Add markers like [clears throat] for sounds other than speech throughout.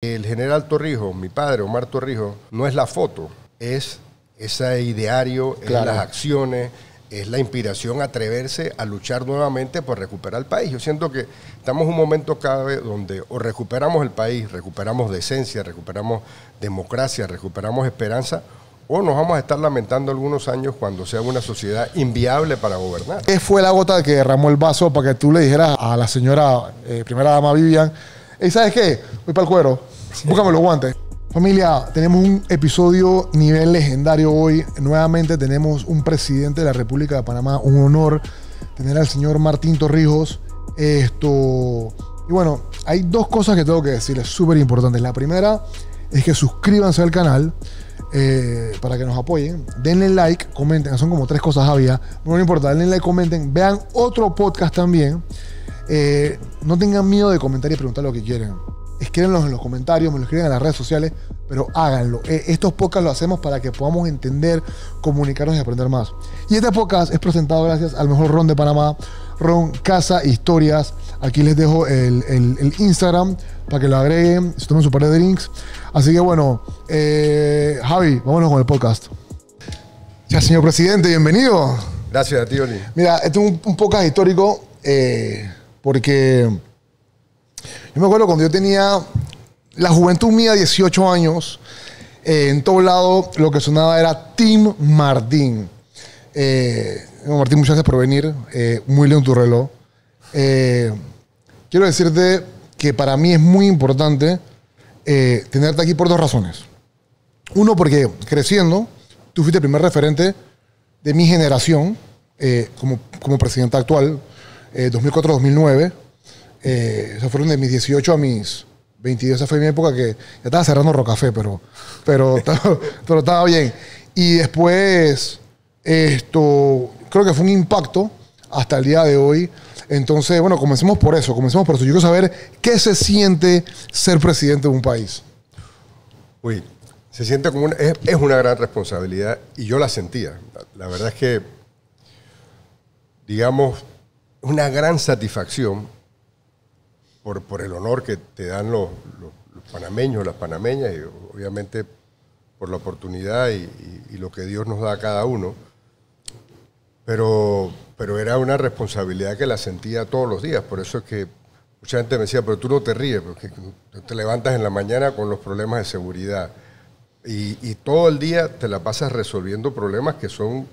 El general Torrijo, mi padre, Omar Torrijo, no es la foto, es ese ideario, es las acciones, es la inspiración a atreverse a luchar nuevamente por recuperar el país. Yo siento que estamos en un momento cada vez donde o recuperamos el país, recuperamos decencia, recuperamos democracia, recuperamos esperanza, o nos vamos a estar lamentando algunos años cuando sea una sociedad inviable para gobernar. ¿Qué fue la gota que derramó el vaso para que tú le dijeras a la señora eh, primera dama Vivian? ¿Y sabes qué? Voy para el cuero. Búscame los guantes. Familia, tenemos un episodio nivel legendario hoy. Nuevamente tenemos un presidente de la República de Panamá. Un honor tener al señor Martín Torrijos. Esto. Y bueno, hay dos cosas que tengo que decirles súper importantes. La primera es que suscríbanse al canal. Eh, para que nos apoyen. Denle like, comenten, son como tres cosas había. ¿ah? No importa, denle like, comenten. Vean otro podcast también. Eh, no tengan miedo de comentar y preguntar lo que quieren. Escríbenlos en los comentarios, me lo escriben en las redes sociales, pero háganlo. Eh, estos podcasts lo hacemos para que podamos entender, comunicarnos y aprender más. Y este podcast es presentado gracias al mejor ron de Panamá, Ron Casa Historias. Aquí les dejo el, Instagram para que lo agreguen, se tomen su par de drinks. Así que bueno, eh, Javi, vámonos con el podcast. Ya, señor presidente, bienvenido. Gracias a ti, Oli. Mira, este es un, podcast histórico. Eh, porque yo me acuerdo cuando yo tenía la juventud mía, 18 años, eh, en todo lado lo que sonaba era Tim Martín. Eh, Martín, muchas gracias por venir. Eh, muy león tu reloj. quiero decirte que para mí es muy importante tenerte aquí por dos razones. Uno, porque creciendo, tú fuiste el primer referente de mi generación como, como presidente actual. 2004-2009. Eh, eh fueron de mis 18 a mis 22. Esa fue mi época que ya estaba cerrando Rocafé, pero, pero, [laughs] estaba, bien. Y después, esto, creo que fue un impacto hasta el día de hoy. Entonces, bueno, comencemos por eso, comencemos por eso. Yo quiero saber qué se siente ser presidente de un país. Uy, se siente como una, es, una gran responsabilidad y yo la sentía. la verdad es que, digamos, una gran satisfacción por, por el honor que te dan los, panameños, las panameñas, y obviamente por la oportunidad y, lo que Dios nos da a cada uno. Pero, pero era una responsabilidad que la sentía todos los días, por eso es que mucha gente me decía, pero tú no te ríes, porque te levantas en la mañana con los problemas de seguridad y, todo el día te la pasas resolviendo problemas que son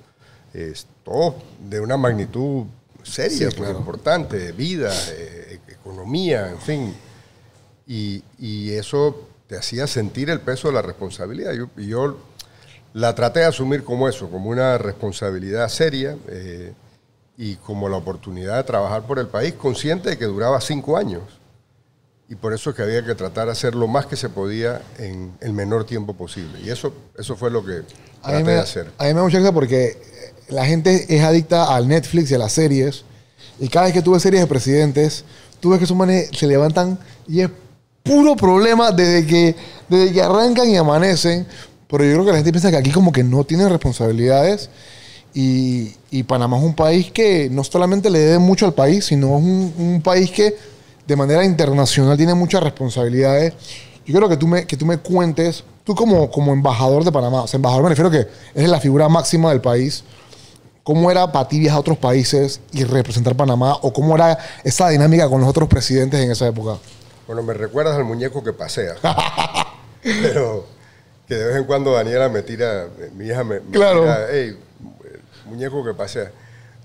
todos de una magnitud seria, muy importante, de vida, eh, economía, en fin. Y, eso te hacía sentir el peso de la responsabilidad. y yo la traté de asumir como eso, como una responsabilidad seria eh, y como la oportunidad de trabajar por el país, consciente de que duraba cinco años. Y por eso es que había que tratar de hacer lo más que se podía en el menor tiempo posible. Y eso, eso fue lo que traté de hacer. A mí me porque la gente es adicta al Netflix y a las series. Y cada vez que tuve series de presidentes, tú ves que esos manes se levantan y es puro problema desde que, desde que arrancan y amanecen. Pero yo creo que la gente piensa que aquí como que no tienen responsabilidades. Y, Panamá es un país que no solamente le debe mucho al país, sino es un, país que de manera internacional tiene muchas responsabilidades. Yo creo que tú me, que tú me cuentes, tú como, como embajador de Panamá, o sea, embajador me refiero que es la figura máxima del país. ¿Cómo era para ti viajar a otros países y representar Panamá? ¿O cómo era esa dinámica con los otros presidentes en esa época? Bueno, me recuerdas al muñeco que pasea. [laughs] pero que de vez en cuando Daniela me tira, mi hija me, claro. tira, hey, muñeco que pasea.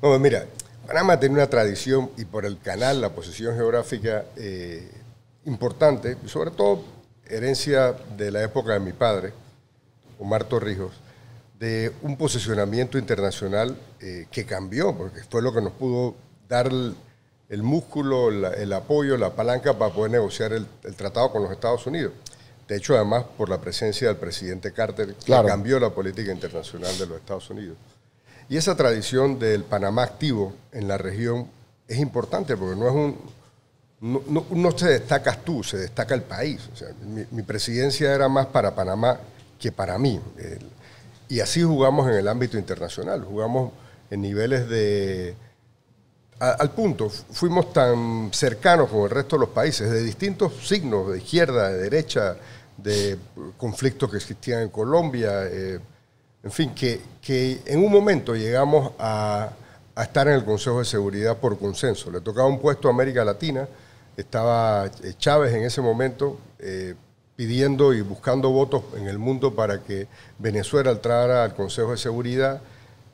No, pues mira, Panamá tiene una tradición y por el canal, la posición geográfica eh, importante, y sobre todo herencia de la época de mi padre, Omar Torrijos de un posicionamiento internacional eh, que cambió, porque fue lo que nos pudo dar el, músculo, el apoyo, la palanca para poder negociar el, tratado con los Estados Unidos. De hecho, además, por la presencia del presidente Carter, que cambió la política internacional de los Estados Unidos. Y esa tradición del Panamá activo en la región es importante porque no es un, no, te destacas tú, se destaca el país. O sea, mi, mi, presidencia era más para Panamá que para mí. Y así jugamos en el ámbito internacional, jugamos en niveles de... al punto, fuimos tan cercanos con el resto de los países, de distintos signos, de izquierda, de derecha, de conflictos que existían en Colombia, eh, en fin, que, que, en un momento llegamos a, estar en el Consejo de Seguridad por consenso. Le tocaba un puesto a América Latina, estaba eh, Chávez en ese momento. Eh, pidiendo y buscando votos en el mundo para que Venezuela entrara al Consejo de Seguridad.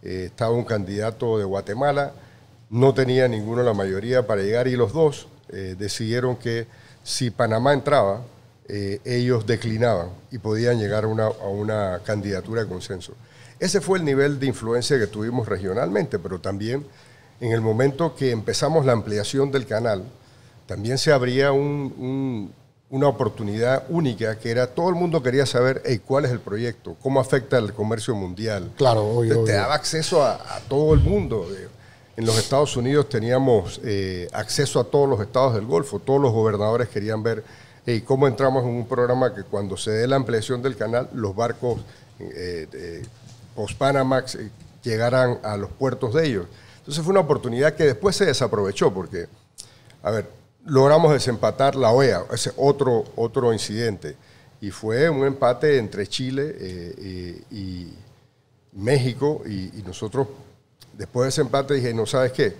Eh, estaba un candidato de Guatemala, no tenía ninguno la mayoría para llegar y los dos eh, decidieron que si Panamá entraba, eh, ellos declinaban y podían llegar a una, candidatura de consenso. Ese fue el nivel de influencia que tuvimos regionalmente, pero también en el momento que empezamos la ampliación del canal, también se abría un una oportunidad única que era todo el mundo quería saber cuál es el proyecto, cómo afecta el comercio mundial. Claro, Te daba acceso a, todo el mundo. En los Estados Unidos teníamos eh, acceso a todos los estados del Golfo, todos los gobernadores querían ver cómo entramos en un programa que cuando se dé la ampliación del canal, los barcos eh, post-Panamax eh, llegaran a los puertos de ellos. Entonces fue una oportunidad que después se desaprovechó porque, a ver, logramos desempatar la OEA, ese otro, otro incidente. Y fue un empate entre Chile eh, y México y, nosotros, después de ese empate, dije, no sabes qué,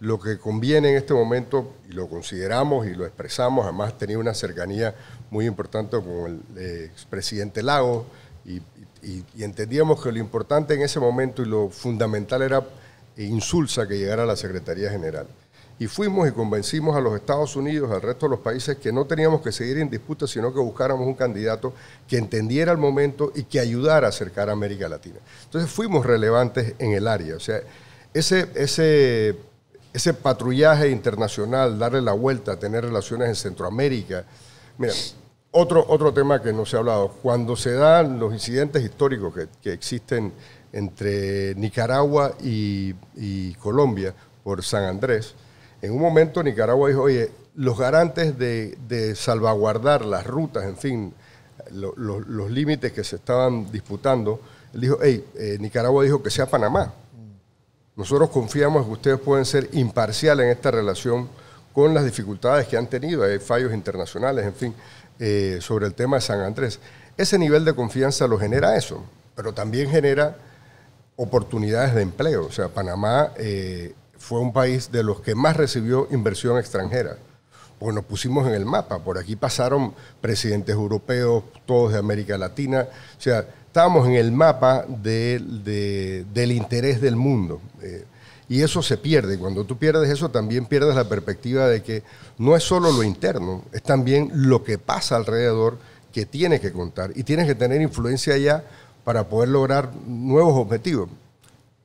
lo que conviene en este momento, y lo consideramos y lo expresamos, además tenía una cercanía muy importante con el eh, expresidente Lago, y, entendíamos que lo importante en ese momento y lo fundamental era insulsa que llegara a la Secretaría General y fuimos y convencimos a los Estados Unidos, al resto de los países, que no teníamos que seguir en disputa, sino que buscáramos un candidato que entendiera el momento y que ayudara a acercar a América Latina. Entonces fuimos relevantes en el área. O sea, ese, ese, ese patrullaje internacional, darle la vuelta, tener relaciones en Centroamérica. Mira, otro, otro tema que no se ha hablado, cuando se dan los incidentes históricos que, que existen entre Nicaragua y, y Colombia por San Andrés, en un momento Nicaragua dijo, oye, los garantes de, salvaguardar las rutas, en fin, los límites que se estaban disputando, él dijo, hey, eh, Nicaragua dijo que sea Panamá. Nosotros confiamos que ustedes pueden ser imparciales en esta relación con las dificultades que han tenido, hay fallos internacionales, en fin, eh, sobre el tema de San Andrés. Ese nivel de confianza lo genera eso, pero también genera oportunidades de empleo. O sea, Panamá eh, fue un país de los que más recibió inversión extranjera. pues nos pusimos en el mapa, por aquí pasaron presidentes europeos, todos de América Latina, o sea, estábamos en el mapa del interés del mundo. Eh, y eso se pierde. Cuando tú pierdes eso, también pierdes la perspectiva de que no es solo lo interno, es también lo que pasa alrededor que tienes que contar y tienes que tener influencia allá para poder lograr nuevos objetivos.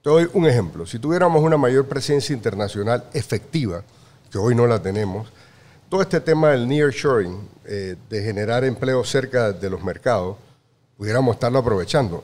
Te doy un ejemplo. Si tuviéramos una mayor presencia internacional efectiva, que hoy no la tenemos, todo este tema del near-shoring, eh, de generar empleo cerca de los mercados, pudiéramos estarlo aprovechando.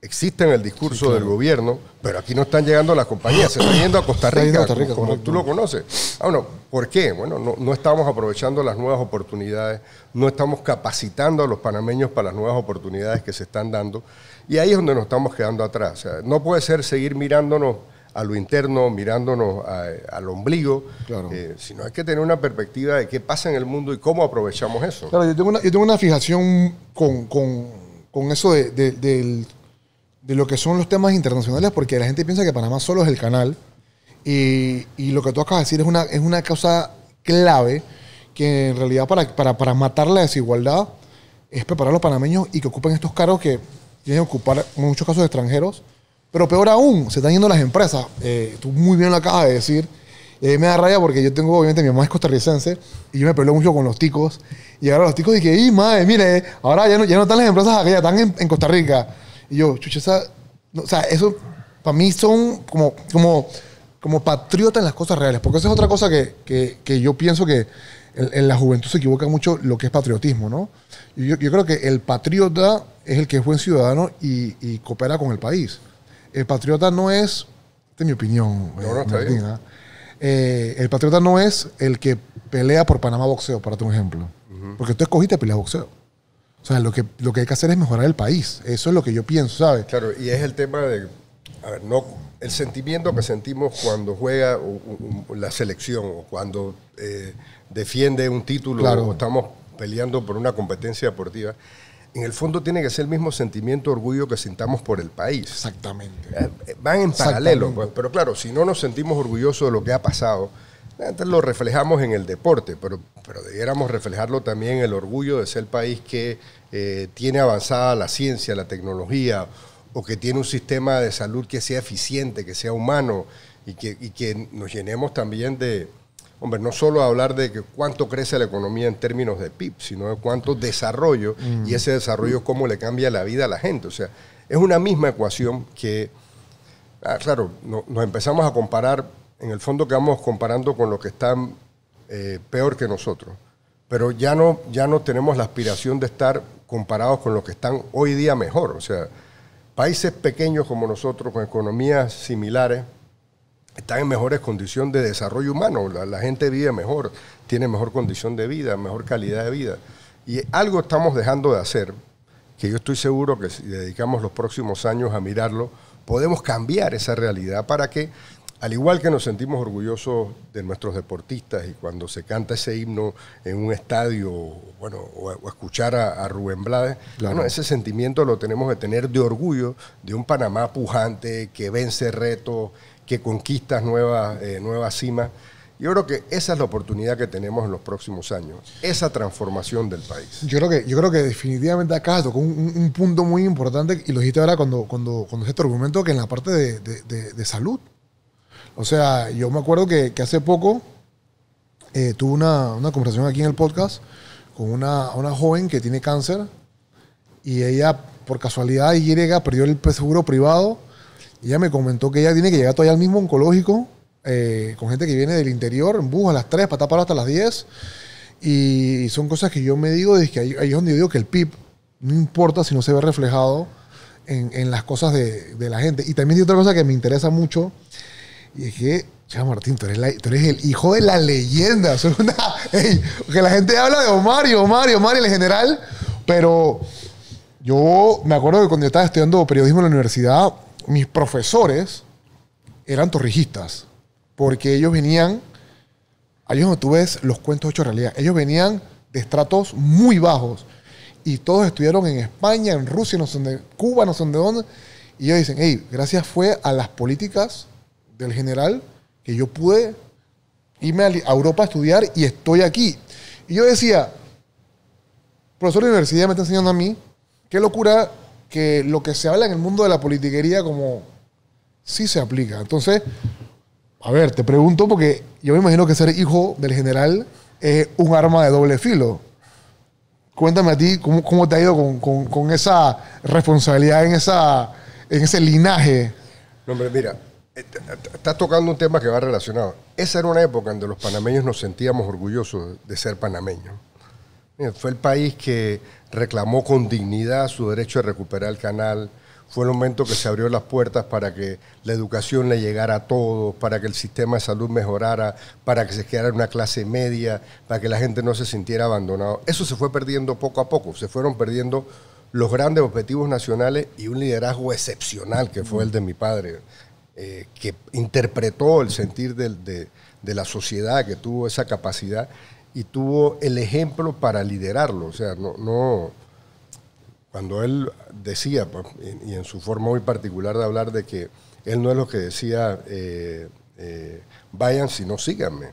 Existe en el discurso del gobierno, pero aquí no están llegando las compañías, se están yendo a Costa Rica, como, tú lo conoces. Ah, bueno, ¿Por qué? Bueno, no, estamos aprovechando las nuevas oportunidades, no estamos capacitando a los panameños para las nuevas oportunidades que se están dando y ahí es donde nos estamos quedando atrás. no puede ser seguir mirándonos a lo interno, mirándonos al ombligo, eh, sino hay que tener una perspectiva de qué pasa en el mundo y cómo aprovechamos eso. Claro, yo tengo una, yo tengo una fijación con, eso de, lo que son los temas internacionales, porque la gente piensa que Panamá solo es el canal, y, lo que tú acabas de decir es una, es una causa clave que en realidad para, para, para matar la desigualdad es preparar a los panameños y que ocupen estos cargos que tienen que ocupar en muchos casos extranjeros. Pero peor aún, se están yendo las empresas. Eh, tú muy bien lo acabas de decir. Eh, me da rabia porque yo tengo, obviamente, mi mamá es costarricense y yo me peleo mucho con los ticos. Y ahora los ticos dije, ¡y madre, mire! Ahora ya no, ya no están las empresas aquí ya están en, en Costa Rica. Y yo, chucha, o sea, eso para mí son como, como como patriota en las cosas reales, porque esa es otra cosa que, que, yo pienso que en, la juventud se equivoca mucho lo que es patriotismo, ¿no? Yo, yo creo que el patriota es el que es buen ciudadano y, coopera con el país. El patriota no es, esta es mi opinión, eh, ¿ah? eh, el patriota no es el que pelea por Panamá boxeo, para tu ejemplo, porque tú escogiste pelear boxeo. O sea, lo que, lo que hay que hacer es mejorar el país. Eso es lo que yo pienso, ¿sabes? Claro, y es el tema de a ver, no, el sentimiento que sentimos cuando juega la selección o cuando eh, defiende un título o estamos peleando por una competencia deportiva, en el fondo tiene que ser el mismo sentimiento orgullo que sintamos por el país. Exactamente. Eh, van en paralelo, pues, pero claro, si no nos sentimos orgullosos de lo que ha pasado, eh, entonces lo reflejamos en el deporte, pero, pero debiéramos reflejarlo también en el orgullo de ser el país que tiene avanzada la ciencia, la tecnología o que tiene un sistema de salud que sea eficiente, que sea humano y que, que nos llenemos también de, hombre, no solo hablar de que cuánto crece la economía en términos de PIB, sino de cuánto desarrollo y ese desarrollo cómo le cambia la vida a la gente. O sea, es una misma ecuación que, ah, claro, nos empezamos a comparar, en el fondo que vamos comparando con lo que están eh, peor que nosotros, pero ya no, ya no tenemos la aspiración de estar comparados con los que están hoy día mejor. O sea, Países pequeños como nosotros, con economías similares, están en mejores condiciones de desarrollo humano. La, gente vive mejor, tiene mejor condición de vida, mejor calidad de vida. Y algo estamos dejando de hacer, que yo estoy seguro que si dedicamos los próximos años a mirarlo, podemos cambiar esa realidad para que al igual que nos sentimos orgullosos de nuestros deportistas y cuando se canta ese himno en un estadio, bueno, o, escuchar a, Rubén Blades, ese sentimiento lo tenemos que tener de orgullo de un Panamá pujante que vence retos, que conquista nuevas eh, nueva cimas. Yo creo que esa es la oportunidad que tenemos en los próximos años, esa transformación del país. Yo creo que, yo creo que definitivamente acá tocó un, un punto muy importante y lo dijiste ahora cuando, cuando, cuando este argumento que en la parte de salud o sea, yo me acuerdo que, hace poco eh, tuve una, una, conversación aquí en el podcast con una, una, joven que tiene cáncer y ella, por casualidad, llega, perdió el seguro privado. Y ella me comentó que ella tiene que llegar todavía al mismo oncológico eh, con gente que viene del interior, en bus a las 3, para hasta las 10. Y son cosas que yo me digo, es que ahí, es donde yo digo que el PIB no importa si no se ve reflejado en, en las cosas de, de, la gente. Y también hay otra cosa que me interesa mucho, y es que ya Martín, tú eres, el hijo de la leyenda. que la gente habla de Omar y Omar y en general, pero yo me acuerdo que cuando yo estaba estudiando periodismo en la universidad, mis profesores eran torrijistas, porque ellos venían, ahí es donde tú ves los cuentos hechos realidad, ellos venían de estratos muy bajos y todos estudiaron en España, en Rusia, no sé dónde, Cuba, no sé dónde, y ellos dicen, hey, gracias fue a las políticas del general que yo pude irme a Europa a estudiar y estoy aquí. Y yo decía, profesor de universidad me está enseñando a mí, qué locura que lo que se habla en el mundo de la politiquería como sí se aplica. Entonces, a ver, te pregunto porque yo me imagino que ser hijo del general es un arma de doble filo. Cuéntame a ti cómo, te ha ido con, esa responsabilidad en, esa, en ese linaje. No, hombre, mira, eh, estás tocando un tema que va relacionado. Esa era una época en donde los panameños nos sentíamos orgullosos de ser panameños. Fue el país que reclamó con dignidad su derecho a recuperar el canal. Fue el momento que se abrió las puertas para que la educación le llegara a todos, para que el sistema de salud mejorara, para que se quedara una clase media, para que la gente no se sintiera abandonada. Eso se fue perdiendo poco a poco. Se fueron perdiendo los grandes objetivos nacionales y un liderazgo excepcional que fue el de mi padre eh, que interpretó el sentir de, la sociedad, que tuvo esa capacidad y tuvo el ejemplo para liderarlo. O sea, no, no cuando él decía, pues, y en su forma muy particular de hablar, de que él no es lo que decía, eh, eh, vayan sino síganme.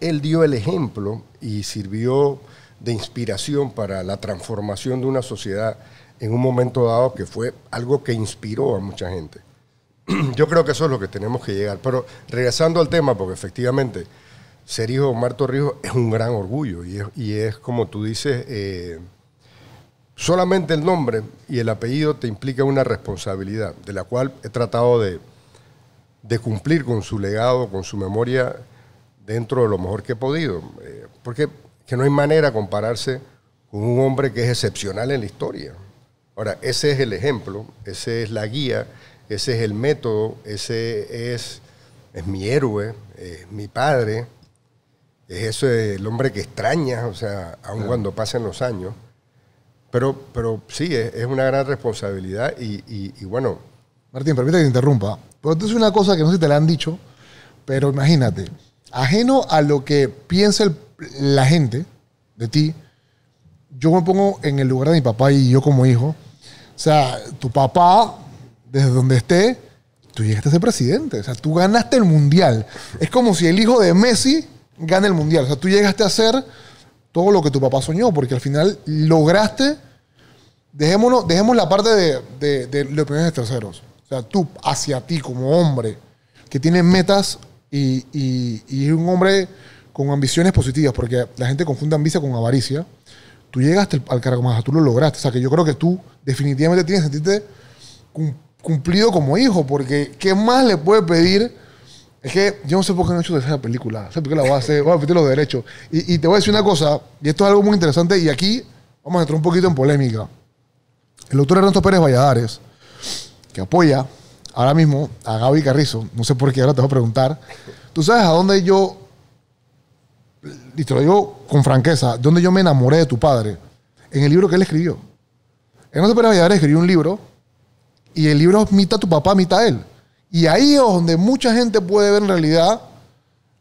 él dio el ejemplo y sirvió de inspiración para la transformación de una sociedad en un momento dado que fue algo que inspiró a mucha gente. [clears throat] yo creo que eso es lo que tenemos que llegar. Pero regresando al tema, porque efectivamente ser hijo de Marto Torrijos es un gran orgullo y es, y es como tú dices, eh, solamente el nombre y el apellido te implica una responsabilidad, de la cual he tratado de, cumplir con su legado, con su memoria, dentro de lo mejor que he podido. Eh, porque que no hay manera de compararse con un hombre que es excepcional en la historia. Ahora, ese es el ejemplo, esa es la guía, ese es el método, ese es, es mi héroe, es mi padre, es eso el hombre que extrañas, o sea, aun cuando pasen los años. Pero, pero sí, es, una gran responsabilidad y, bueno. Martín, permítame que te interrumpa. Pero tú es una cosa que no sé si te la han dicho, pero imagínate, ajeno a lo que piensa la gente de ti, yo me pongo en el lugar de mi papá y yo como hijo. O sea, tu papá desde donde esté, tú llegaste a ser presidente. O sea, tú ganaste el mundial. Es como si el hijo de Messi gane el mundial. O sea, tú llegaste a hacer todo lo que tu papá soñó, porque al final lograste. Dejémonos, dejemos la parte de, de, de, de terceros. O sea, tú, hacia ti como hombre, que tiene metas y, y, y un hombre con ambiciones positivas, porque la gente confunde ambición con avaricia. Tú llegaste al Caracas, tú lo lograste. O sea, que yo creo que tú definitivamente tienes que sentirte cumplido como hijo, porque ¿qué más le puede pedir? Es que yo no sé por qué no he hecho esa película. sé por qué la voy a hacer, voy a pedir los derechos. Y, te voy a decir una cosa, y esto es algo muy interesante, y aquí vamos a entrar un poquito en polémica. El doctor Ernesto Pérez Valladares, que apoya ahora mismo a Gaby Carrizo, no sé por qué ahora te voy a preguntar, ¿tú sabes a dónde yo, listo te digo con franqueza, dónde yo me enamoré de tu padre? En el libro que él escribió. Ernesto Pérez Valladares escribió un libro y el libro es mitad tu papá, mitad él. Y ahí es donde mucha gente puede ver en realidad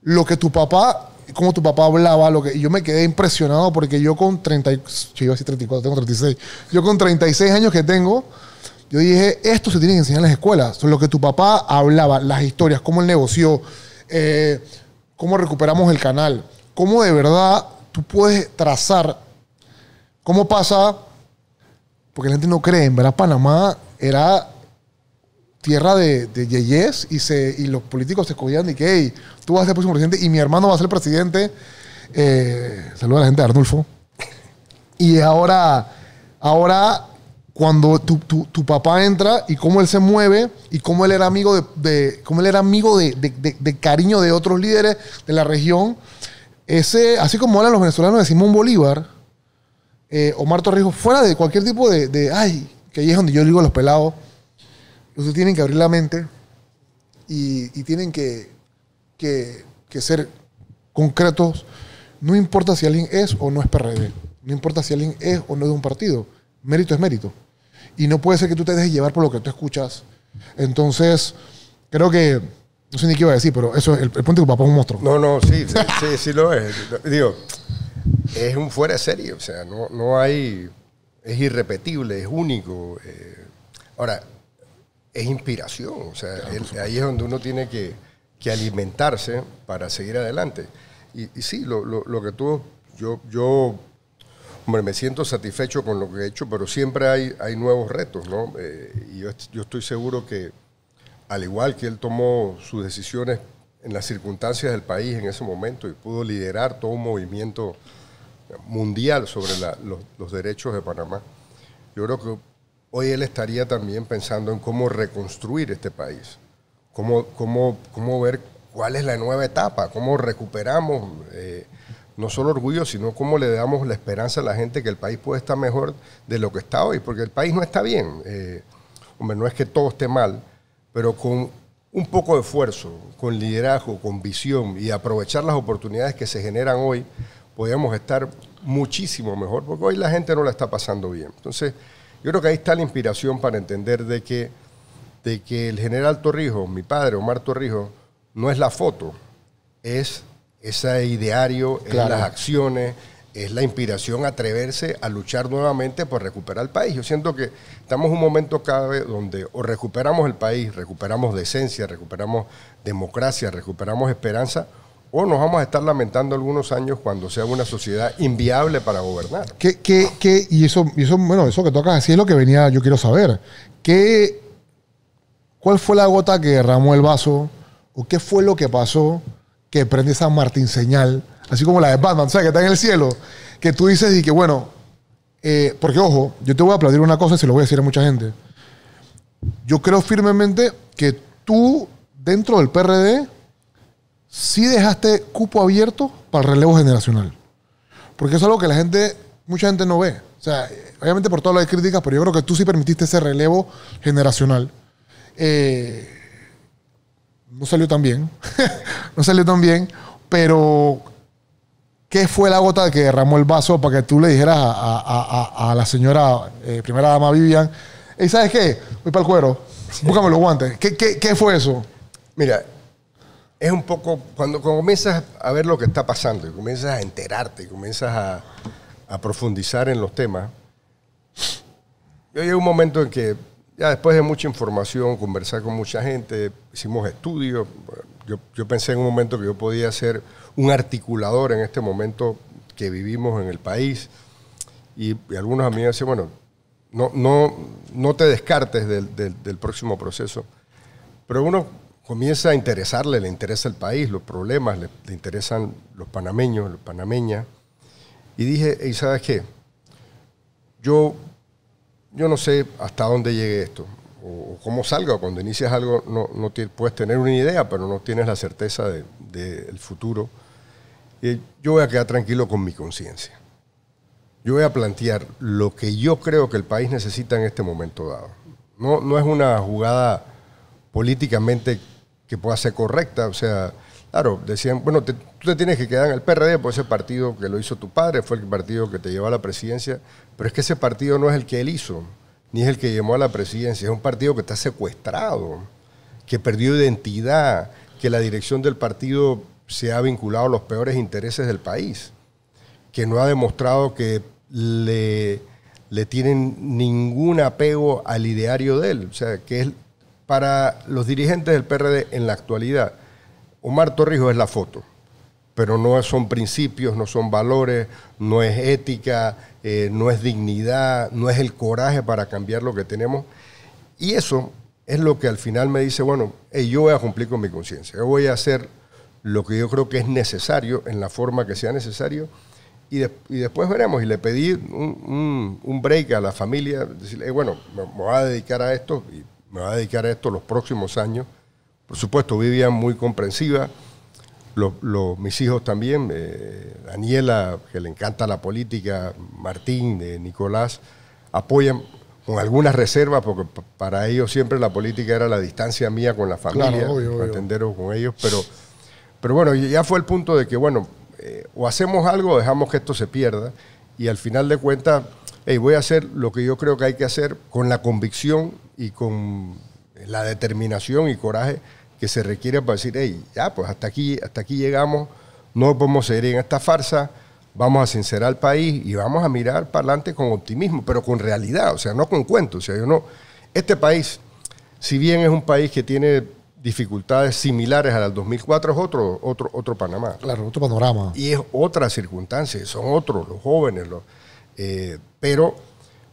lo que tu papá, cómo tu papá hablaba, lo que y yo me quedé impresionado porque yo con 34, tengo 36. Yo con 36 años que tengo, yo dije, esto se tiene que enseñar en las escuelas, son lo que tu papá hablaba, las historias, cómo el negoció, eh, cómo recuperamos el canal, cómo de verdad tú puedes trazar cómo pasa porque la gente no cree, en verdad Panamá era tierra de, de yeyes y, los políticos se escogían y que, hey, tú vas a ser el próximo presidente y mi hermano va a ser presidente. Eh, saluda a la gente de Arnulfo. Y ahora, ahora cuando tu, papá entra y cómo él se mueve y cómo él era amigo de, él era amigo de, cariño de otros líderes de la región, ese, así como hablan los venezolanos de Simón Bolívar, eh, o Marto Ríos fuera de cualquier tipo de, ay, que ahí es donde yo digo a los pelados, ustedes tienen que abrir la mente y, tienen que, ser concretos. No importa si alguien es o no es PRD, no importa si alguien es o no es de un partido, mérito es mérito. Y no puede ser que tú te dejes llevar por lo que tú escuchas. Entonces, creo que, no sé ni qué iba a decir, pero eso, el, el puente de papá es un monstruo. No, no, sí, [laughs] sí, sí, lo es. Digo, es un fuera de serie, o sea, no, no hay es irrepetible, es único. Eh. ahora, es inspiración, o sea, ahí es donde uno tiene que, alimentarse para seguir adelante. Y, sí, lo, que tú, yo, yo, me siento satisfecho con lo que he hecho, pero siempre hay, hay nuevos retos, ¿no? Eh, y yo, yo estoy seguro que, al igual que él tomó sus decisiones en las circunstancias del país en ese momento y pudo liderar todo un movimiento mundial sobre los, derechos de Panamá. Yo creo que hoy él estaría también pensando en cómo reconstruir este país, cómo, cómo ver cuál es la nueva etapa, cómo recuperamos eh, no solo orgullo, sino cómo le damos la esperanza a la gente que el país puede estar mejor de lo que está hoy, porque el país no está bien. Eh, hombre, no es que todo esté mal, pero con un poco de esfuerzo, con liderazgo, con visión y aprovechar las oportunidades que se generan hoy, podíamos estar muchísimo mejor, porque hoy la gente no la está pasando bien. Entonces, yo creo que ahí está la inspiración para entender de que, de que el general Torrijos, mi padre, Omar Torrijos, no es la foto, es ese ideario, es las acciones, es la inspiración a atreverse a luchar nuevamente por recuperar el país. Yo siento que estamos en un momento cada vez donde o recuperamos el país, recuperamos decencia, recuperamos democracia, recuperamos esperanza, o nos vamos a estar lamentando algunos años cuando sea una sociedad inviable para gobernar. ¿Qué, qué, qué, y, eso, eso, bueno, eso que tocas así es lo que venía, yo quiero saber. ¿Qué, ¿Cuál fue la gota que derramó el vaso? ¿O qué fue lo que pasó que prende San Martín señal? Así como la de Batman, ¿sabes? Que está en el cielo. Que tú dices y que, bueno, eh, porque ojo, yo te voy a aplaudir una cosa y se lo voy a decir a mucha gente. Yo creo firmemente que tú, dentro del PRD, si dejaste cupo abierto para el relevo generacional. Porque es algo que la gente, mucha gente no ve. O sea, obviamente por todo lo críticas, pero yo creo que tú sí permitiste ese relevo generacional. Eh, no salió tan bien. [laughs] no salió tan bien. Pero, ¿qué fue la gota que derramó el vaso para que tú le dijeras a, la señora eh, primera dama Vivian, ¿y sabes qué? Voy para el cuero, búscame los guantes. ¿Qué, qué fue eso? Mira, es un poco, cuando, comienzas a ver lo que está pasando y comienzas a enterarte, y comienzas a, profundizar en los temas, yo llegué a un momento en que ya después de mucha información, conversar con mucha gente, hicimos estudios, yo, yo, pensé en un momento que yo podía ser un articulador en este momento que vivimos en el país. Y, algunos amigos decían, bueno, no, no, no te descartes del, del próximo proceso. Pero uno comienza a interesarle, le interesa el país, los problemas, le, interesan los panameños, los panameñas. Y dije, ¿y sabes qué? Yo, yo no sé hasta dónde llegue esto, o, cómo salga, cuando inicias algo no, puedes tener una idea, pero no tienes la certeza del futuro. Y yo voy a quedar tranquilo con mi conciencia. Yo voy a plantear lo que yo creo que el país necesita en este momento dado. No, no es una jugada políticamente que pueda ser correcta. O sea, claro, decían, bueno, tú te tienes que quedar en el PRD por ese partido que lo hizo tu padre, fue el partido que te llevó a la presidencia, pero es que ese partido no es el que él hizo, ni es el que llevó a la presidencia, es un partido que está secuestrado, que perdió identidad, que la dirección del partido se ha vinculado a los peores intereses del país, que no ha demostrado que le, le tienen ningún apego al ideario de él, o sea, que es para los dirigentes del PRD en la actualidad, Omar Torrijos es la foto, pero no son principios, no son valores, no es ética, eh, no es dignidad, no es el coraje para cambiar lo que tenemos. Y eso es lo que al final me dice, bueno, yo voy a cumplir con mi conciencia, yo voy a hacer lo que yo creo que es necesario, en la forma que sea necesario, y, después veremos. Y le pedí un, break a la familia, decirle, bueno, me, voy a dedicar a esto, y me va a dedicar a esto los próximos años. Por supuesto, Vivian muy comprensiva, los, mis hijos también, eh, Daniela, que le encanta la política, Martín, eh, Nicolás, apoyan con algunas reservas, porque para ellos siempre la política era la distancia mía con la familia, claro, con ellos, pero, pero bueno, ya fue el punto de que, bueno, eh, o hacemos algo o dejamos que esto se pierda, y al final de cuentas, hey, voy a hacer lo que yo creo que hay que hacer con la convicción y con la determinación y coraje que se requiere para decir, hey, ya, pues hasta aquí, hasta aquí llegamos, no podemos seguir en esta farsa, vamos a sincerar al país y vamos a mirar para adelante con optimismo, pero con realidad, o sea, no con cuentos. O sea, yo no. Este país, si bien es un país que tiene dificultades similares a las 2004, es otro, otro, otro Panamá. Claro, otro panorama. Y es otra circunstancia, son otros, los jóvenes, los, eh, pero,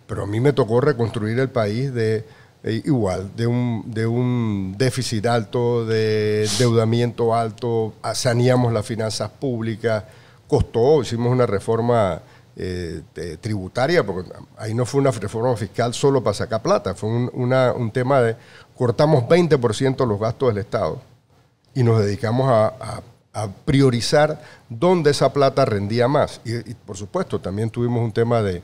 pero a mí me tocó reconstruir el país de eh, igual, de un, de un déficit alto, de endeudamiento alto, ah, saneamos las finanzas públicas, costó, hicimos una reforma eh, eh, tributaria, porque ahí no fue una reforma fiscal solo para sacar plata, fue un, tema de cortamos 20% los gastos del Estado y nos dedicamos a, priorizar dónde esa plata rendía más. Y, por supuesto, también tuvimos un tema de,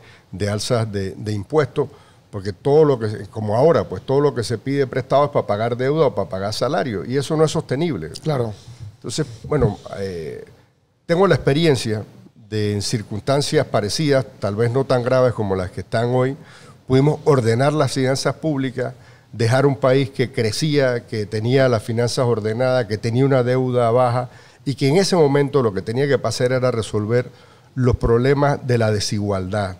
alzas de impuestos porque todo lo que, como ahora, pues todo lo que se pide prestado es para pagar deuda o para pagar salario. Y eso no es sostenible. Claro. Entonces, bueno, eh, tengo la experiencia de en circunstancias parecidas, tal vez no tan graves como las que están hoy, pudimos ordenar las finanzas públicas, dejar un país que crecía, que tenía las finanzas ordenadas, que tenía una deuda baja y que en ese momento lo que tenía que pasar era resolver los problemas de la desigualdad,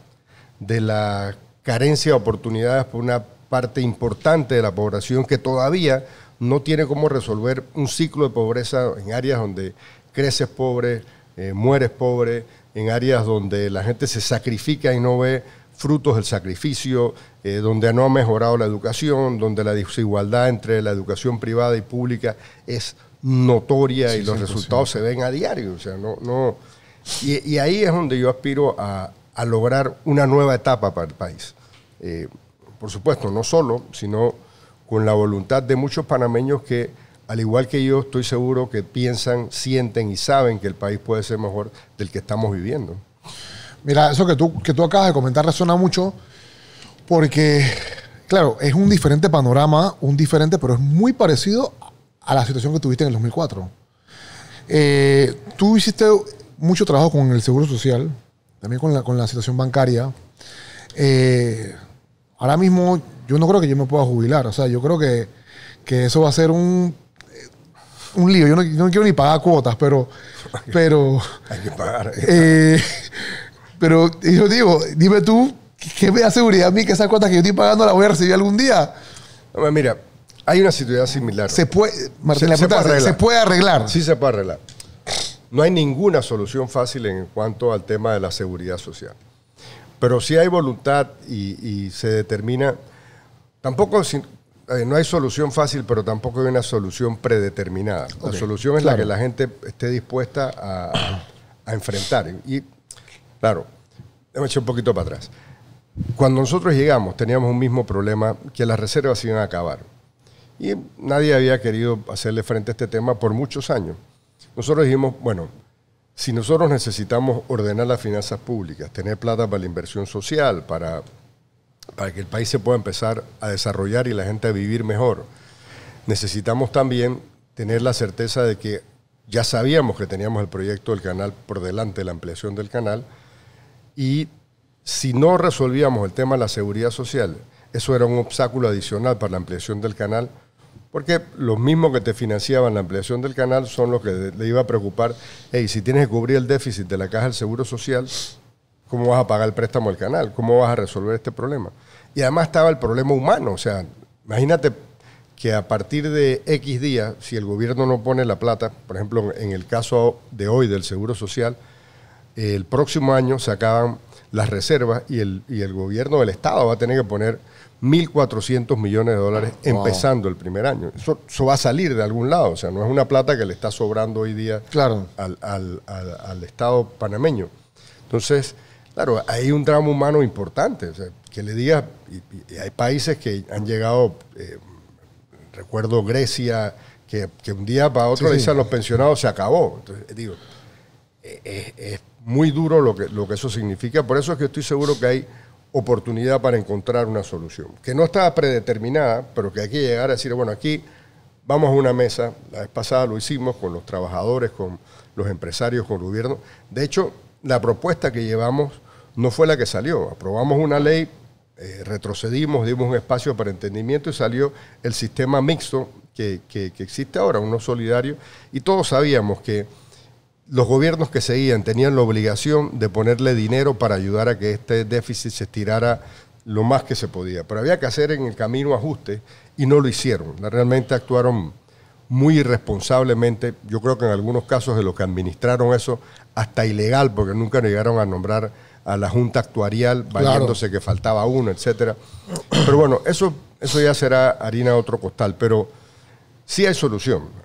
de la carencia de oportunidades por una parte importante de la población que todavía no tiene cómo resolver un ciclo de pobreza en áreas donde creces pobre, eh, mueres pobre, en áreas donde la gente se sacrifica y no ve frutos del sacrificio, eh, donde no ha mejorado la educación, donde la desigualdad entre la educación privada y pública es notoria y los resultados se ven a diario. O sea, no, no. Y, ahí es donde yo aspiro a lograr una nueva etapa para el país. Eh, por supuesto, no solo, sino con la voluntad de muchos panameños que, al igual que yo, estoy seguro que piensan, sienten y saben que el país puede ser mejor del que estamos viviendo. Mira, eso que tú, acabas de comentar resuena mucho porque, claro, es un diferente panorama, un diferente, pero es muy parecido a la situación que tuviste en el 2004. Eh, tú hiciste mucho trabajo con el Seguro Social, también con la, con la situación bancaria. Eh, ahora mismo yo no creo que yo me pueda jubilar. O sea, yo creo que, eso va a ser un, un lío. Yo no, no, quiero ni pagar cuotas, pero... [laughs] pero hay que pagar. Eh, pero yo digo, dime tú, ¿qué me da seguridad a mí que esas cuotas que yo estoy pagando la voy a recibir algún día? mira, hay una situación similar. Se se, puede arreglar. Sí se puede arreglar. No hay ninguna solución fácil en cuanto al tema de la seguridad social. Pero si hay voluntad y, se determina, tampoco eh, no hay solución fácil, pero tampoco hay una solución predeterminada. La solución es la que la gente esté dispuesta a, enfrentar. Y claro, déjame echar un poquito para atrás. Cuando nosotros llegamos teníamos un mismo problema, que las reservas iban a acabar. Y nadie había querido hacerle frente a este tema por muchos años. Nosotros dijimos, bueno, si nosotros necesitamos ordenar las finanzas públicas, tener plata para la inversión social, para, que el país se pueda empezar a desarrollar y la gente a vivir mejor, necesitamos también tener la certeza de que ya sabíamos que teníamos el proyecto del canal por delante, la ampliación del canal, y si no resolvíamos el tema de la seguridad social, eso era un obstáculo adicional para la ampliación del canal porque los mismos que te financiaban la ampliación del canal son los que le iba a preocupar, hey, si tienes que cubrir el déficit de la caja del Seguro Social, ¿cómo vas a pagar el préstamo al canal? ¿Cómo vas a resolver este problema? Y además estaba el problema humano, o sea, imagínate que a partir de X días, si el gobierno no pone la plata, por ejemplo, en el caso de hoy del Seguro Social, el próximo año se acaban las reservas y el, y el gobierno del Estado va a tener que poner 1.400 millones de dólares ah, empezando el primer año. Eso, va a salir de algún lado, o sea, no es una plata que le está sobrando hoy día al, Estado panameño. Entonces, claro, hay un drama humano importante, o sea, que le diga, y, hay países que han llegado, eh, recuerdo Grecia, que, un día para otro dicen los pensionados, se acabó. Entonces, eh, digo, es, eh, es muy duro lo que, lo que eso significa, por eso es que estoy seguro que hay oportunidad para encontrar una solución, que no estaba predeterminada, pero que hay que llegar a decir, bueno, aquí vamos a una mesa, la vez pasada lo hicimos con los trabajadores, con los empresarios, con el gobierno. De hecho, la propuesta que llevamos no fue la que salió, aprobamos una ley, eh, retrocedimos, dimos un espacio para entendimiento y salió el sistema mixto que existe ahora, uno solidario, y todos sabíamos que los gobiernos que seguían tenían la obligación de ponerle dinero para ayudar a que este déficit se estirara lo más que se podía. Pero había que hacer en el camino ajustes y no lo hicieron. Realmente actuaron muy irresponsablemente. Yo creo que en algunos casos de los que administraron eso, hasta ilegal, porque nunca llegaron a nombrar a la Junta Actuarial, valiéndose que faltaba uno, etcétera. Pero bueno, eso, eso ya será harina de otro costal. Pero sí hay solución.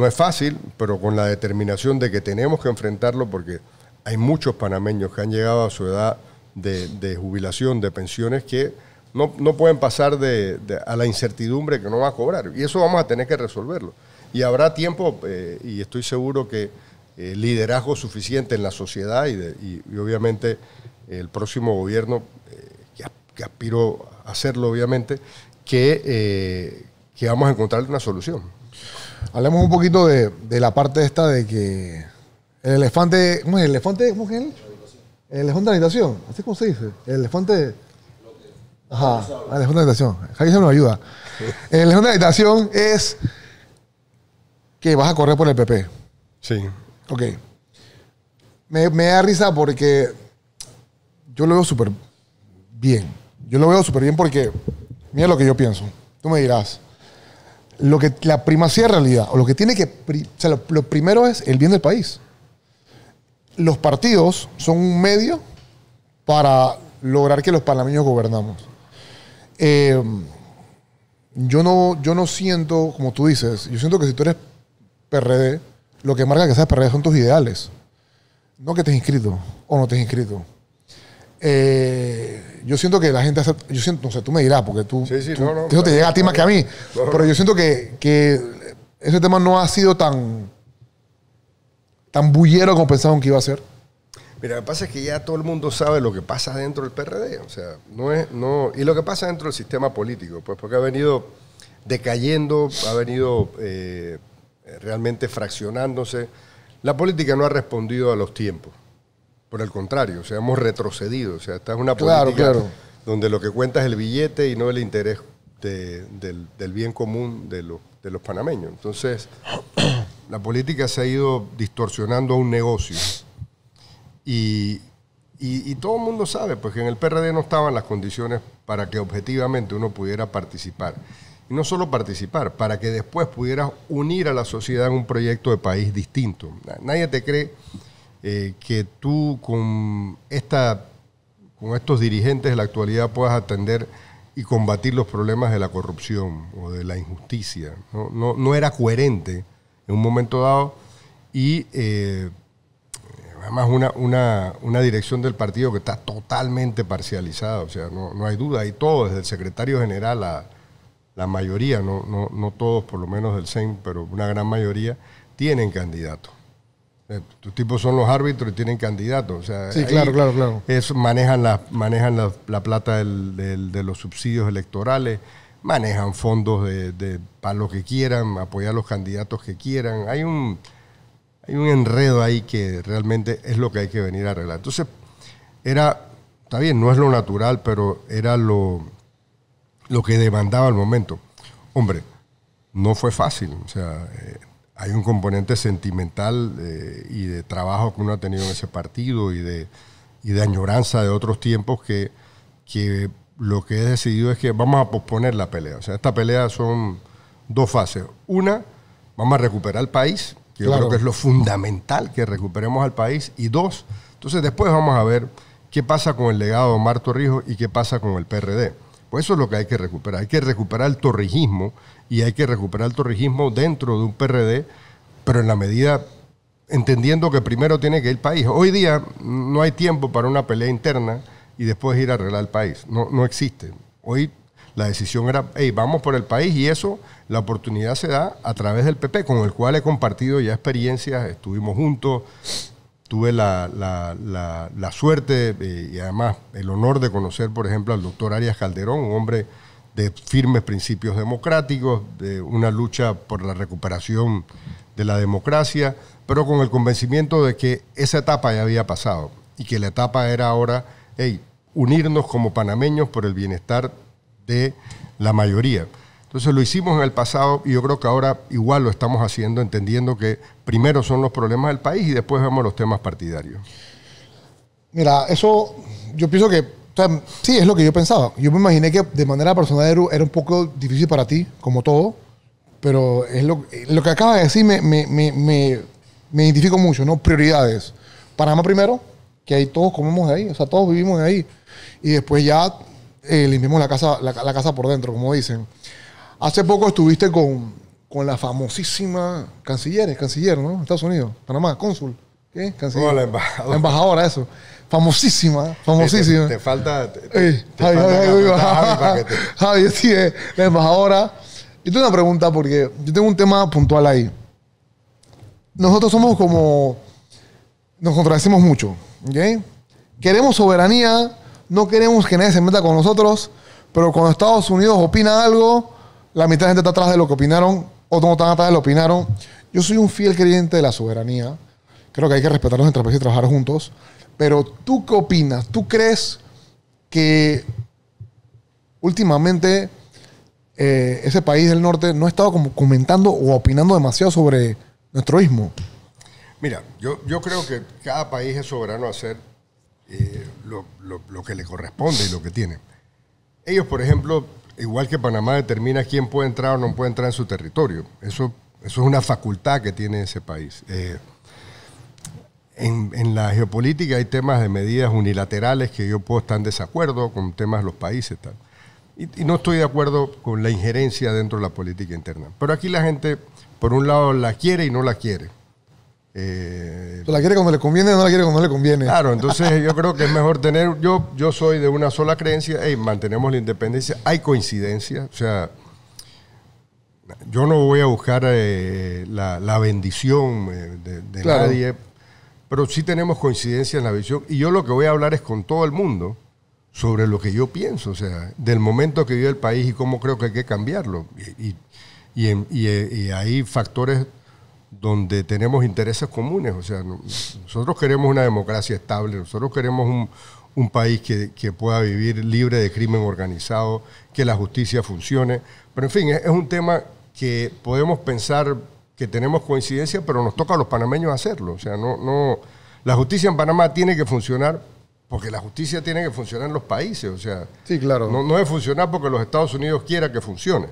No es fácil, pero con la determinación de que tenemos que enfrentarlo porque hay muchos panameños que han llegado a su edad de, jubilación, de pensiones, que no, pueden pasar a la incertidumbre que no va a cobrar. Y eso vamos a tener que resolverlo. Y habrá tiempo, eh, y estoy seguro que eh, liderazgo suficiente en la sociedad y, obviamente el próximo gobierno, eh, que, aspiro a hacerlo obviamente, que vamos a encontrar una solución. Hablemos un poquito de, la parte esta de que el elefante, ¿cómo es? ¿El elefante? ¿Cómo es él? El elefante de habitación, así como se dice. El elefante. Ajá, el elefante de habitación. Javier nos ayuda. El elefante de habitación es que vas a correr por el PP. Sí. Ok. me da risa porque yo lo veo súper bien. Yo lo veo súper bien porque, mira lo que yo pienso. Tú me dirás, lo que, la primacía de realidad, o lo que tiene que, lo, primero es el bien del país. Los partidos son un medio para lograr que los panameños gobernamos. Eh, yo, no, yo no siento, como tú dices, yo siento que si tú eres PRD, lo que marca que seas PRD son tus ideales. No que te has inscrito o no te has inscrito. Eh, yo siento que la gente hace, yo siento, no sé, tú me dirás, porque tú, sí, sí, no, eso te llega a ti más que a mí, pero yo siento que, ese tema no ha sido tan, tan bullero como pensaban que iba a ser. Mira, lo que pasa es que ya todo el mundo sabe lo que pasa dentro del PRD, o sea, no es, no, y lo que pasa dentro del sistema político, pues porque ha venido decayendo, ha venido eh, realmente fraccionándose. La política no ha respondido a los tiempos. Por el contrario, o sea, hemos retrocedido. O sea, esta es una política donde lo que cuenta es el billete y no el interés del, bien común de los, de los panameños. Entonces, la política se ha ido distorsionando a un negocio. Y, y, todo el mundo sabe, porque pues, en el PRD no estaban las condiciones para que objetivamente uno pudiera participar. Y no solo participar, para que después pudieras unir a la sociedad en un proyecto de país distinto. Nadie te cree eh, que tú con, esta, con estos dirigentes de la actualidad puedas atender y combatir los problemas de la corrupción o de la injusticia. No, no, era coherente en un momento dado y eh, además una, una, dirección del partido que está totalmente parcializada, o sea, no, hay duda, y todo, desde el secretario general a la mayoría, no, no, no todos por lo menos del CEN, pero una gran mayoría, tienen candidatos. Eh, tus tipos son los árbitros y tienen candidatos. sí, claro, claro, claro. Es, manejan la, manejan la, plata de los subsidios electorales, manejan fondos de, para lo que quieran, apoyar a los candidatos que quieran. Hay un, hay un enredo ahí que realmente es lo que hay que venir a arreglar. Entonces, era, está bien, no es lo natural, pero era lo, lo que demandaba el momento. Hombre, no fue fácil. O sea, eh, hay un componente sentimental eh, y de trabajo que uno ha tenido en ese partido y de, de añoranza de otros tiempos que, que lo que he decidido es que vamos a posponer la pelea. O sea, esta pelea son dos fases. Una, vamos a recuperar el país, que yo creo que es lo fundamental que recuperemos al país. Y dos, entonces después vamos a ver qué pasa con el legado de Omar Torrijos y qué pasa con el PRD. Pues eso es lo que hay que recuperar. Hay que recuperar el torrijismo y hay que recuperar el torrijismo dentro de un PRD, pero en la medida entendiendo que primero tiene que ir el país. Hoy día no hay tiempo para una pelea interna y después ir a arreglar el país. No, no existe. Hoy la decisión era, hey, vamos por el país y eso, la oportunidad se da a través del PP, con el cual he compartido ya experiencias, estuvimos juntos, tuve la, suerte eh, y además el honor de conocer, por ejemplo, al doctor Arias Calderón, un hombre de firmes principios democráticos, de una lucha por la recuperación de la democracia, pero con el convencimiento de que esa etapa ya había pasado y que la etapa era ahora, unirnos como panameños por el bienestar de la mayoría. Entonces lo hicimos en el pasado y yo creo que ahora igual lo estamos haciendo, entendiendo que primero son los problemas del país y después vemos los temas partidarios. Mira, eso yo pienso que sí, es lo que yo pensaba. Yo me imaginé que de manera personal era un poco difícil para ti, como todo, pero es lo, lo que acabas de decir me, me, me, me, identifico mucho, ¿no? Prioridades. Panamá primero, que ahí todos comemos de ahí, o sea, todos vivimos ahí. Y después ya eh, limpiamos la casa, la, casa por dentro, como dicen. Hace poco estuviste con, con la famosísima canciller, canciller, ¿no? Estados Unidos, Panamá, cónsul. ¿Qué? Canciller. la embajadora. La embajadora, eso famosísima, famosísima. Te, falta. Te, sí, la embajadora. Y tengo una pregunta porque yo tengo un tema puntual ahí. Nosotros somos como. Nos contradecimos mucho. ¿okay? Queremos soberanía, no queremos que nadie se meta con nosotros, pero cuando Estados Unidos opina algo, la mitad de la gente está atrás de lo que opinaron, otros no están atrás de lo que opinaron. Yo soy un fiel creyente de la soberanía. Creo que hay que respetarnos entre países y trabajar juntos. Pero tú qué opinas? ¿Tú crees que últimamente eh, ese país del norte no ha estado como comentando o opinando demasiado sobre nuestro ismo? Mira, yo, creo que cada país es soberano a hacer eh, lo, que le corresponde y lo que tiene. Ellos, por ejemplo, igual que Panamá determina quién puede entrar o no puede entrar en su territorio. Eso, eso es una facultad que tiene ese país. Eh, en, la geopolítica hay temas de medidas unilaterales que yo puedo estar en desacuerdo con temas de los países. Tal. Y, no estoy de acuerdo con la injerencia dentro de la política interna. Pero aquí la gente, por un lado, la quiere y no la quiere. Eh, la quiere como le conviene, no la quiere como le conviene. Claro, entonces yo creo que es mejor tener, yo, yo soy de una sola creencia, mantenemos la independencia, hay coincidencia, o sea, yo no voy a buscar eh, la, bendición eh, de, nadie pero sí tenemos coincidencia en la visión. Y yo lo que voy a hablar es con todo el mundo sobre lo que yo pienso, o sea, del momento que vive el país y cómo creo que hay que cambiarlo. Y, y, eh, hay factores donde tenemos intereses comunes, o sea, nosotros queremos una democracia estable, nosotros queremos un, país que, pueda vivir libre de crimen organizado, que la justicia funcione, pero en fin, es un tema que podemos pensar que tenemos coincidencia, pero nos toca a los panameños hacerlo. O sea, no, no, la justicia en Panamá tiene que funcionar porque la justicia tiene que funcionar en los países. O sea, sí, claro. no, no es funcionar porque los Estados Unidos quiera que funcione.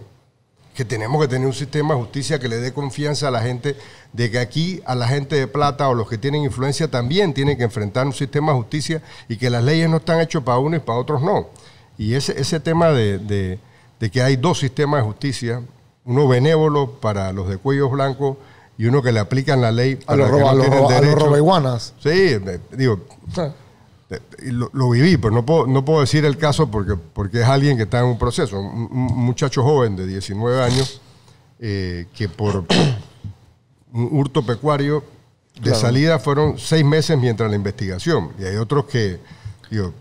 Que tenemos que tener un sistema de justicia que le dé confianza a la gente de que aquí a la gente de plata o los que tienen influencia también tienen que enfrentar un sistema de justicia y que las leyes no están hechas para unos y para otros no. Y ese, ese tema de que hay dos sistemas de justicia uno benévolo para los de cuellos blancos y uno que le aplican la ley para a los, que no Sí, eh, digo, eh, lo, viví, pero no puedo, no puedo decir el caso porque, porque es alguien que está en un proceso, un, muchacho joven de 19 años eh, que por [coughs] un hurto pecuario de salida fueron seis meses mientras la investigación. Y hay otros que, digo,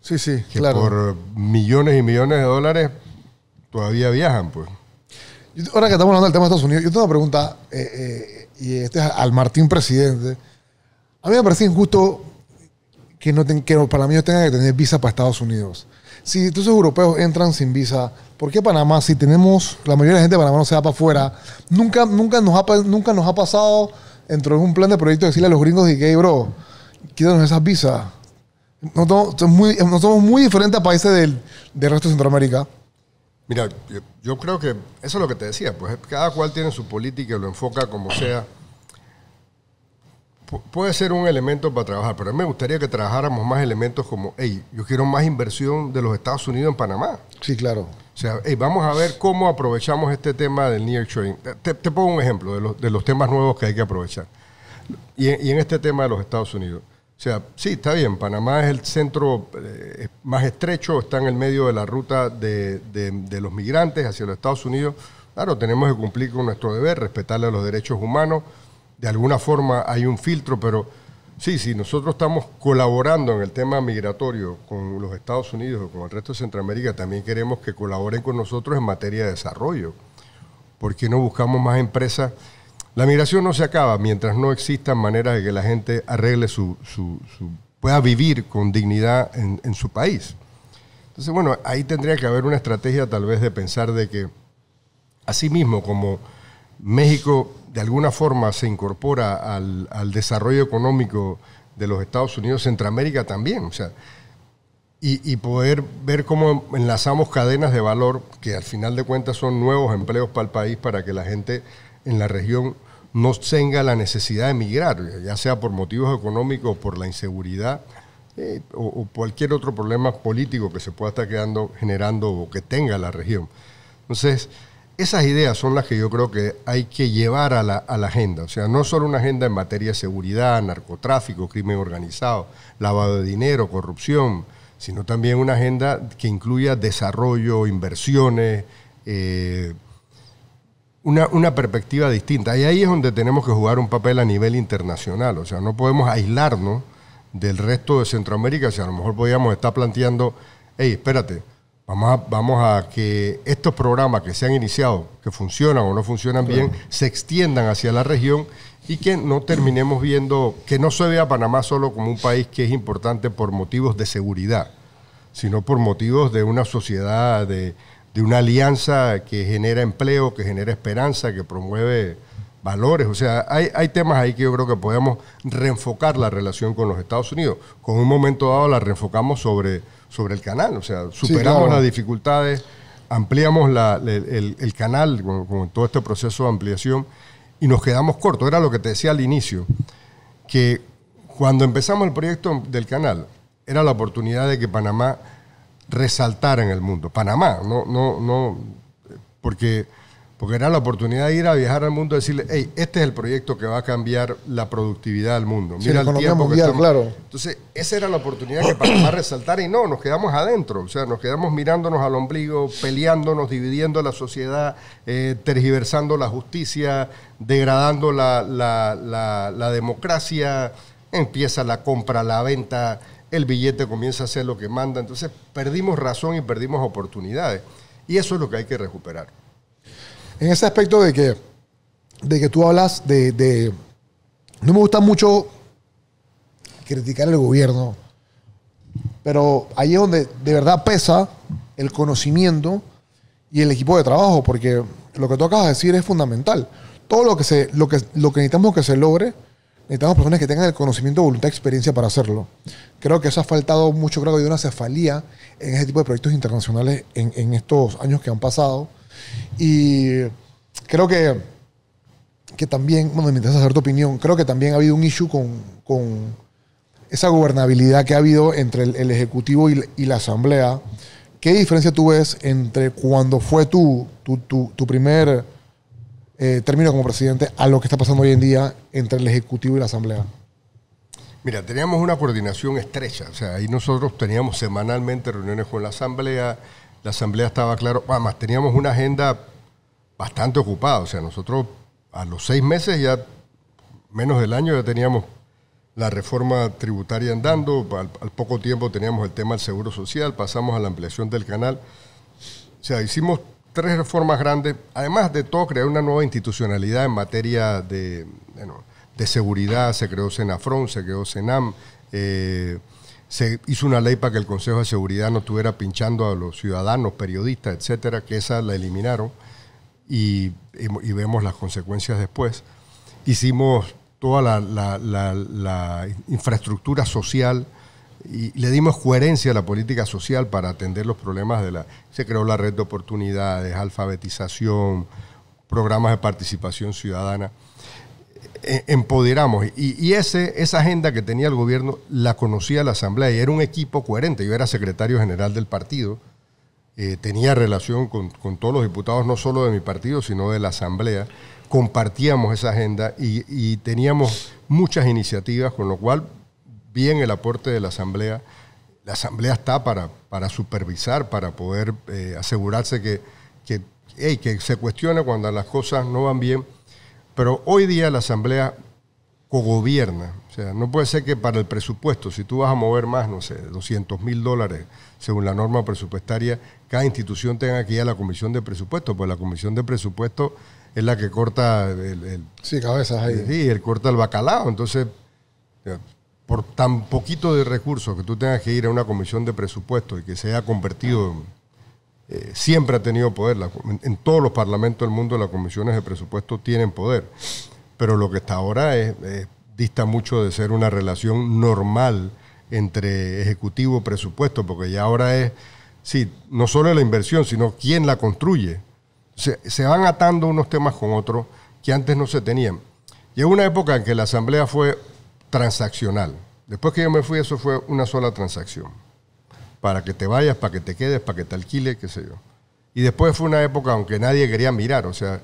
sí, sí, que por millones y millones de dólares todavía viajan, pues ahora que estamos hablando del tema de Estados Unidos, yo tengo una pregunta, eh, eh, y este es al Martín presidente. A mí me parece injusto que, no para los panameños tengan que tener visa para Estados Unidos. Si los europeos entran sin visa, ¿por qué Panamá, si tenemos, la mayoría de la gente de Panamá no se va para afuera, nunca, nunca, nos, ha, nunca nos ha pasado dentro de un plan de proyecto decirle a los gringos y que, bro, quítanos esas visas? No, somos muy, somos muy diferentes a países del, del resto de Centroamérica. Mira, yo, creo que eso es lo que te decía, pues cada cual tiene su política y lo enfoca como sea. puede ser un elemento para trabajar, pero a mí me gustaría que trabajáramos más elementos como, hey, yo quiero más inversión de los Estados Unidos en Panamá. Sí, claro. O sea, hey, vamos a ver cómo aprovechamos este tema del near Te, te pongo un ejemplo de los, de los temas nuevos que hay que aprovechar. y en este tema de los Estados Unidos o sea, sí, está bien, Panamá es el centro eh, más estrecho, está en el medio de la ruta de, los migrantes hacia los Estados Unidos. Claro, tenemos que cumplir con nuestro deber, respetarle los derechos humanos. De alguna forma hay un filtro, pero sí, si nosotros estamos colaborando en el tema migratorio con los Estados Unidos o con el resto de Centroamérica. También queremos que colaboren con nosotros en materia de desarrollo. ¿Por qué no buscamos más empresas? La migración no se acaba mientras no existan maneras de que la gente arregle su, pueda vivir con dignidad en, su país. Entonces, bueno, ahí tendría que haber una estrategia tal vez de pensar de que, así mismo como México de alguna forma se incorpora al, desarrollo económico de los Estados Unidos, Centroamérica también, o sea, y, poder ver cómo enlazamos cadenas de valor que al final de cuentas son nuevos empleos para el país, para que la gente en la región no tenga la necesidad de emigrar, ya sea por motivos económicos, por la inseguridad eh, o, cualquier otro problema político que se pueda estar generando o que tenga la región. Entonces, esas ideas son las que yo creo que hay que llevar a la, agenda, o sea, no solo una agenda en materia de seguridad, narcotráfico, crimen organizado, lavado de dinero, corrupción, sino también una agenda que incluya desarrollo, inversiones, eh, una, perspectiva distinta. Y ahí es donde tenemos que jugar un papel a nivel internacional. O sea, no podemos aislarnos del resto de Centroamérica. O sea, a lo mejor podríamos estar planteando, hey, espérate, vamos a, vamos a que estos programas que se han iniciado, que funcionan o no funcionan bien, se extiendan hacia la región y que no terminemos viendo, que no se vea Panamá solo como un país que es importante por motivos de seguridad, sino por motivos de una sociedad de de una alianza que genera empleo, que genera esperanza, que promueve valores. O sea, hay, temas ahí que yo creo que podemos reenfocar la relación con los Estados Unidos. Con un momento dado la reenfocamos sobre, sobre el canal, o sea, superamos las dificultades, ampliamos la, el, canal con, con todo este proceso de ampliación y nos quedamos cortos. Era lo que te decía al inicio, que cuando empezamos el proyecto del canal, era la oportunidad de que Panamá resaltar en el mundo. Panamá, no, no, no, porque, porque era la oportunidad de ir a viajar al mundo y decirle, hey, este es el proyecto que va a cambiar la productividad del mundo. Mira el tiempo que estamos... claro. Entonces, esa era la oportunidad que Panamá resaltara y no, nos quedamos adentro, o sea, nos quedamos mirándonos al ombligo, peleándonos, dividiendo la sociedad, eh, tergiversando la justicia, degradando la, la, la, la democracia, empieza la compra, la venta el billete comienza a ser lo que manda. Entonces perdimos razón y perdimos oportunidades. Y eso es lo que hay que recuperar. En ese aspecto de que, de que tú hablas de, No me gusta mucho criticar el gobierno, pero ahí es donde de verdad pesa el conocimiento y el equipo de trabajo, porque lo que tú acabas de decir es fundamental. Todo lo que, se, lo que, lo que necesitamos que se logre necesitamos personas que tengan el conocimiento, voluntad, experiencia para hacerlo. Creo que eso ha faltado mucho, creo que hay una cefalía en ese tipo de proyectos internacionales en, estos años que han pasado. Y creo que, que también, bueno, me interesa saber tu opinión, creo que también ha habido un issue con, con esa gobernabilidad que ha habido entre el, Ejecutivo y, la Asamblea. ¿Qué diferencia tú ves entre cuando fue tu, tu, tu primer eh, termino como presidente a lo que está pasando hoy en día entre el Ejecutivo y la Asamblea? Mira, teníamos una coordinación estrecha, o sea, ahí nosotros teníamos semanalmente reuniones con la Asamblea, la Asamblea estaba claro, además ah, teníamos una agenda bastante ocupada, o sea, nosotros a los seis meses ya, menos del año, ya teníamos la reforma tributaria andando, al poco tiempo teníamos el tema del seguro social, pasamos a la ampliación del canal, o sea, hicimos tres reformas grandes, además de todo crear una nueva institucionalidad en materia de, seguridad, se creó Senafron, se creó Senam, eh, se hizo una ley para que el Consejo de Seguridad no estuviera pinchando a los ciudadanos, periodistas, etcétera, que esa la eliminaron y, vemos las consecuencias después. Hicimos toda la infraestructura social, y le dimos coherencia a la política social para atender los problemas de la... Se creó la red de oportunidades, alfabetización, programas de participación ciudadana. E, empoderamos. Y, ese, esa agenda que tenía el gobierno la conocía la Asamblea y era un equipo coherente. Yo era secretario general del partido, eh, tenía relación con, todos los diputados, no solo de mi partido, sino de la Asamblea. Compartíamos esa agenda y teníamos muchas iniciativas, con lo cual bien el aporte de la Asamblea. La Asamblea está para, para supervisar, para poder eh, asegurarse que, que, que se cuestione cuando las cosas no van bien. Pero hoy día la Asamblea cogobierna. O sea, no puede ser que para el presupuesto, si tú vas a mover más, no sé, 200 mil dólares, según la norma presupuestaria, cada institución tenga que ir a la comisión de presupuesto, pues la comisión de presupuesto es la que corta el... sí, cabezas ahí. Sí, el corta el bacalao. Entonces, por tan poquito de recursos que tú tengas que ir a una comisión de presupuesto y que se haya convertido eh, siempre ha tenido poder. en, todos los parlamentos del mundo las comisiones de presupuesto tienen poder. Pero lo que está ahora es, dista mucho de ser una relación normal entre ejecutivo y presupuesto, porque ya ahora es, sí, no solo la inversión, sino quién la construye. Se, se van atando unos temas con otros que antes no se tenían. Llegó una época en que la Asamblea fue transaccional. Después que yo me fui, eso fue una sola transacción. Para que te vayas, para que te quedes, para que te alquiles, qué sé yo. Y después fue una época aunque nadie quería mirar, o sea,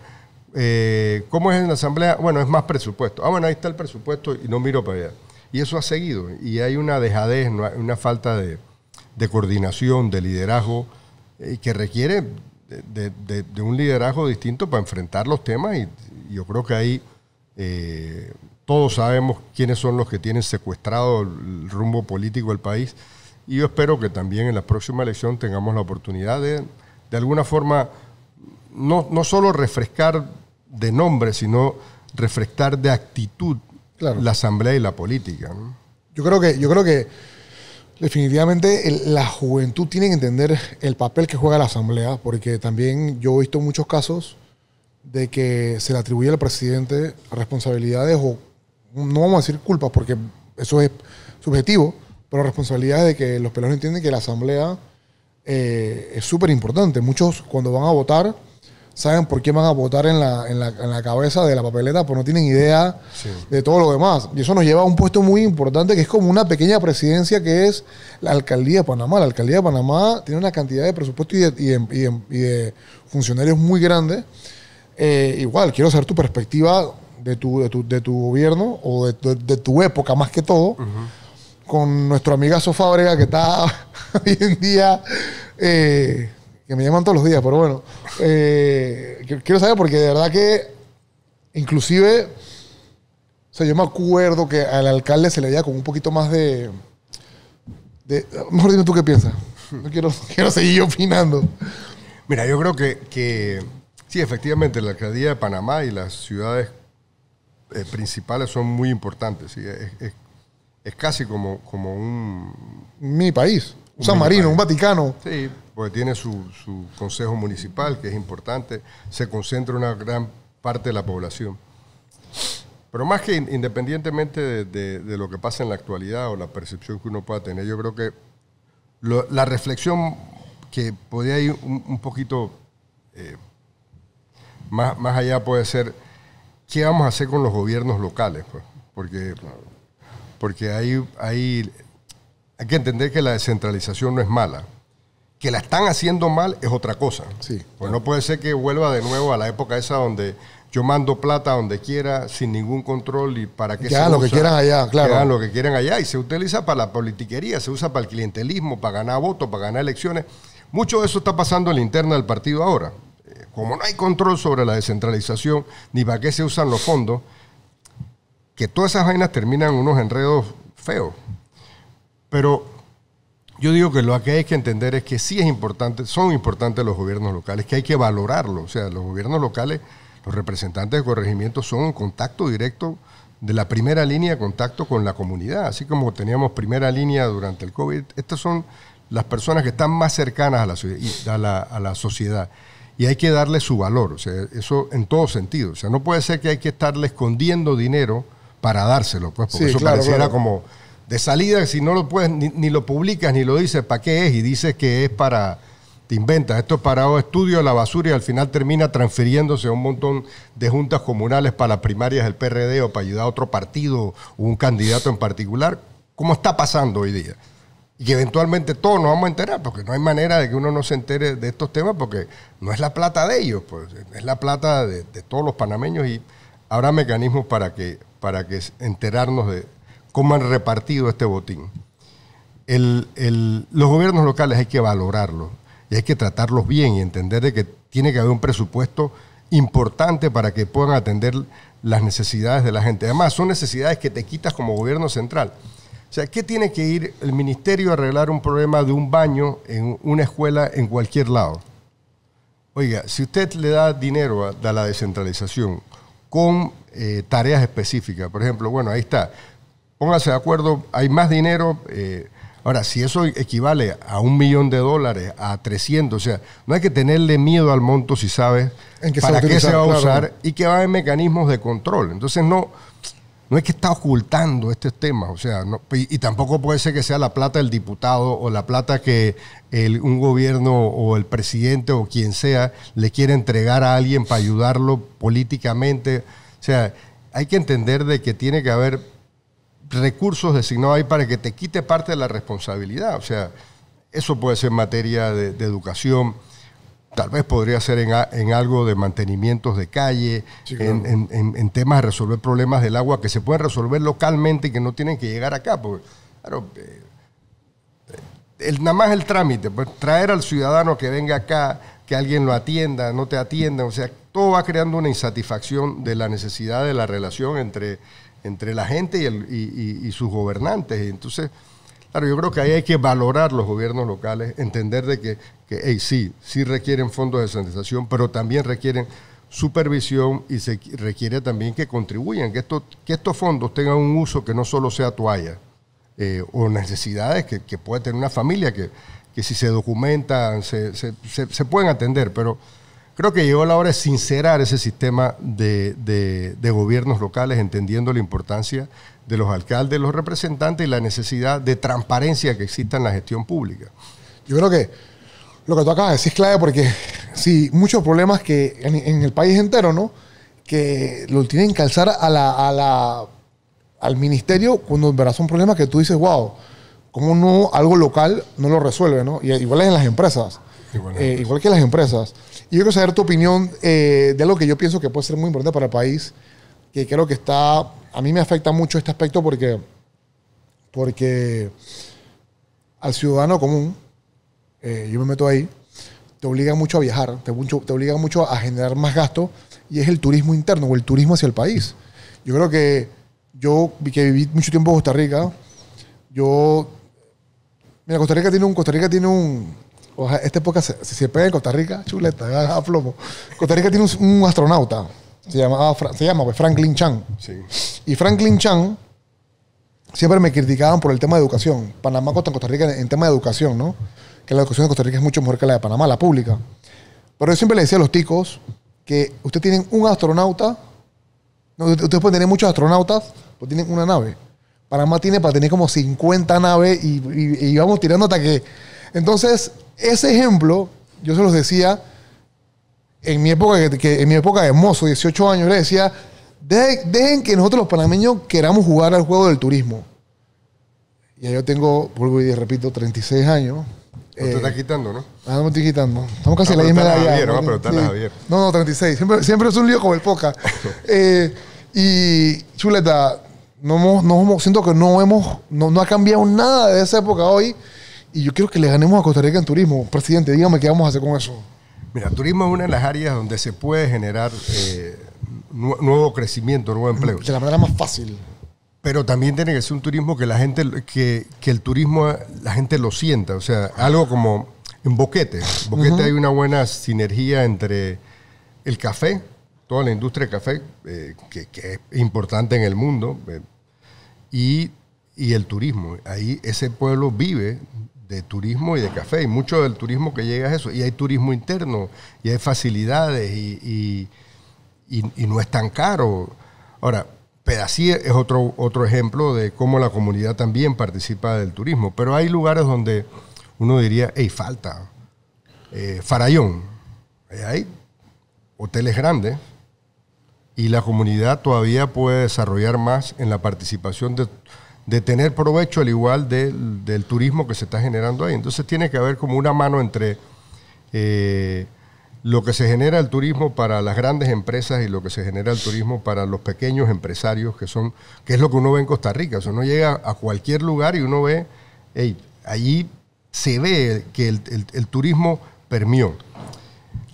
eh, ¿cómo es en la asamblea? Bueno, es más presupuesto. Ah, bueno, ahí está el presupuesto y no miro para allá. Y eso ha seguido. Y hay una dejadez, una falta de, coordinación, de liderazgo, eh, que requiere de, un liderazgo distinto para enfrentar los temas. Y, yo creo que ahí eh, todos sabemos quiénes son los que tienen secuestrado el rumbo político del país. Y yo espero que también en la próxima elección tengamos la oportunidad de, de alguna forma, no, no solo refrescar de nombre, sino refrescar de actitud la asamblea y la política. Yo creo que, yo creo que definitivamente la juventud tiene que entender el papel que juega la asamblea, porque también yo he visto muchos casos de que se le atribuye al presidente responsabilidades o no vamos a decir culpas porque eso es subjetivo, pero la responsabilidad de que los peruanos entienden que la asamblea eh, es súper importante. Muchos cuando van a votar saben por qué van a votar en la, cabeza de la papeleta, pero no tienen idea de todo lo demás. Y eso nos lleva a un puesto muy importante que es como una pequeña presidencia que es la alcaldía de Panamá. La alcaldía de Panamá tiene una cantidad de presupuesto y de, funcionarios muy grande. Eh, igual, quiero saber tu perspectiva de tu, de tu, de tu gobierno o de, tu época más que todo, con nuestro amigazo Fábrega que está [laughs] hoy en día, eh, que me llaman todos los días, pero bueno, eh, quiero saber porque de verdad que inclusive, o sea, yo me acuerdo que al alcalde se le veía con un poquito más de... de mejor dime tú qué piensas. No quiero, [laughs] seguir opinando. Mira, yo creo que, que... Sí, efectivamente, la alcaldía de Panamá y las ciudades eh, principales son muy importantes. Es, casi como, como un... Mi país, un San Marino, un Vaticano. Sí, porque tiene su, consejo municipal, que es importante. Se concentra una gran parte de la población. Pero más que independientemente de, lo que pasa en la actualidad o la percepción que uno pueda tener, yo creo que la reflexión que podría ir un, poquito eh, más, más allá puede ser ¿qué vamos a hacer con los gobiernos locales? Pues? Porque, porque hay, hay, hay que entender que la descentralización no es mala. Que la están haciendo mal es otra cosa. Sí, pues no puede ser que vuelva de nuevo a la época esa donde yo mando plata donde quiera sin ningún control y para qué que se hagan lo que quieran allá, claro. Que hagan lo que quieran allá y se utiliza para la politiquería, se usa para el clientelismo, para ganar votos, para ganar elecciones. Mucho de eso está pasando en la interna del partido ahora como no hay control sobre la descentralización, ni para qué se usan los fondos, que todas esas vainas terminan unos enredos feos. Pero yo digo que lo que hay que entender es que sí es importante, son importantes los gobiernos locales, que hay que valorarlo. O sea, los gobiernos locales, los representantes de corregimiento son un contacto directo de la primera línea de contacto con la comunidad. Así como teníamos primera línea durante el COVID, estas son las personas que están más cercanas a la, a la sociedad y hay que darle su valor, o sea, eso en todo sentido. O sea, no puede ser que hay que estarle escondiendo dinero para dárselo, pues, porque eso pareciera como de salida, si no lo puedes, ni, lo publicas, ni lo dices para qué es, y dices que es para, te inventas, esto es para estudio la basura y al final termina transfiriéndose a un montón de juntas comunales para primarias del PRD o para ayudar a otro partido o un candidato en particular, ¿Cómo está pasando hoy día y eventualmente todos nos vamos a enterar, porque no hay manera de que uno no se entere de estos temas, porque no es la plata de ellos, pues, es la plata de, todos los panameños y habrá mecanismos para que, para que enterarnos de cómo han repartido este botín. los gobiernos locales hay que valorarlos y hay que tratarlos bien y entender de que tiene que haber un presupuesto importante para que puedan atender las necesidades de la gente. Además, son necesidades que te quitas como gobierno central. O sea, ¿qué tiene que ir el ministerio a arreglar un problema de un baño en una escuela en cualquier lado? Oiga, si usted le da dinero a, la descentralización con eh, tareas específicas, por ejemplo, bueno, ahí está, póngase de acuerdo, hay más dinero. Eh, ahora, si eso equivale a un millón de dólares, a 300, o sea, no hay que tenerle miedo al monto si sabe para qué se va a usar y que va en mecanismos de control. Entonces, no, no es que está ocultando este tema, o sea, no, y, tampoco puede ser que sea la plata del diputado o la plata que un gobierno o el presidente o quien sea le quiere entregar a alguien para ayudarlo políticamente. O sea, hay que entender de que tiene que haber recursos designados ahí para que te quite parte de la responsabilidad. O sea, eso puede ser en materia de educación tal vez podría ser en, algo de mantenimientos de calle, en, temas de resolver problemas del agua que se pueden resolver localmente y que no tienen que llegar acá. claro, eh, eh, el, nada más el trámite, pues, traer al ciudadano que venga acá, que alguien lo atienda, no te atienda, o sea, todo va creando una insatisfacción de la necesidad de la relación entre, entre la gente y, el, y, y sus gobernantes. Entonces, claro, yo creo que ahí hay que valorar los gobiernos locales, entender de que que sí, sí requieren fondos de sanitización, pero también requieren supervisión y se requiere también que contribuyan, que, que estos fondos tengan un uso que no solo sea toalla eh, o necesidades que, puede tener una familia, que, que si se documentan, se, pueden atender, pero creo que llegó la hora de sincerar ese sistema de, de gobiernos locales, entendiendo la importancia de los alcaldes, los representantes y la necesidad de transparencia que exista en la gestión pública. Yo creo que lo que tú acabas de decir es clave porque sí, muchos problemas que en, el país entero, ¿no? Que lo tienen que alzar a la, a la, al ministerio cuando verás un problema que tú dices, wow, ¿cómo no algo local no lo resuelve, ¿no? Y, igual es en las empresas. igual eh, que en las empresas. Y yo quiero saber tu opinión eh, de algo que yo pienso que puede ser muy importante para el país, que creo que está, a mí me afecta mucho este aspecto porque, porque al ciudadano común, eh, yo me meto ahí, te obliga mucho a viajar, te, te obliga mucho a generar más gasto y es el turismo interno o el turismo hacia el país. Yo creo que yo que viví mucho tiempo en Costa Rica, yo... Mira, Costa Rica tiene un... Costa Rica tiene un o sea, esta época se, se, pega en Costa Rica, chuleta, a [laughs] plomo. Ah, Costa Rica tiene un, astronauta, se, llama ah, se llama pues, Franklin Chang Sí. Y Franklin Chang siempre me criticaban por el tema de educación. Panamá Costa Rica en tema de educación, ¿no? que la educación de Costa Rica es mucho mejor que la de Panamá, la pública. Pero yo siempre le decía a los ticos que ustedes tienen un astronauta, ustedes pueden tener muchos astronautas, pero tienen una nave. Panamá tiene para tener como 50 naves y, vamos tirando hasta que... Entonces, ese ejemplo, yo se los decía en mi época, que, en mi época de mozo, 18 años, le decía, dejen, que nosotros los panameños queramos jugar al juego del turismo. Y yo tengo, vuelvo y repito, 36 años. Eh, quitando, ¿no? Ah, no me estoy quitando. Estamos casi en la misma edad. no, No, no, 36. Siempre, siempre es un lío con el poca. [laughs] Eh, y, chuleta, no no siento que no hemos, no, ha cambiado nada de esa época hoy. Y yo quiero que le ganemos a Costa Rica en turismo. Presidente, dígame qué vamos a hacer con eso. Mira, turismo es una de las áreas donde se puede generar eh, nuevo crecimiento, nuevo empleo. De la manera más fácil. Pero también tiene que ser un turismo que la gente, que, el turismo, la gente lo sienta. O sea, algo como en Boquete. En Boquete hay una buena sinergia entre el café, toda la industria de café, eh, que, es importante en el mundo, eh, y, el turismo. Ahí ese pueblo vive de turismo y de café, y mucho del turismo que llega es eso. Y hay turismo interno, y hay facilidades, y, y no es tan caro. Ahora, así es otro, otro ejemplo de cómo la comunidad también participa del turismo, pero hay lugares donde uno diría, hey, falta. Eh, eh, hay hoteles grandes y la comunidad todavía puede desarrollar más en la participación de, tener provecho al igual del turismo que se está generando ahí. Entonces tiene que haber como una mano entre... Eh, lo que se genera el turismo para las grandes empresas y lo que se genera el turismo para los pequeños empresarios, que son, que es lo que uno ve en Costa Rica. uno llega a cualquier lugar y uno ve, hey, allí se ve que el, turismo permió.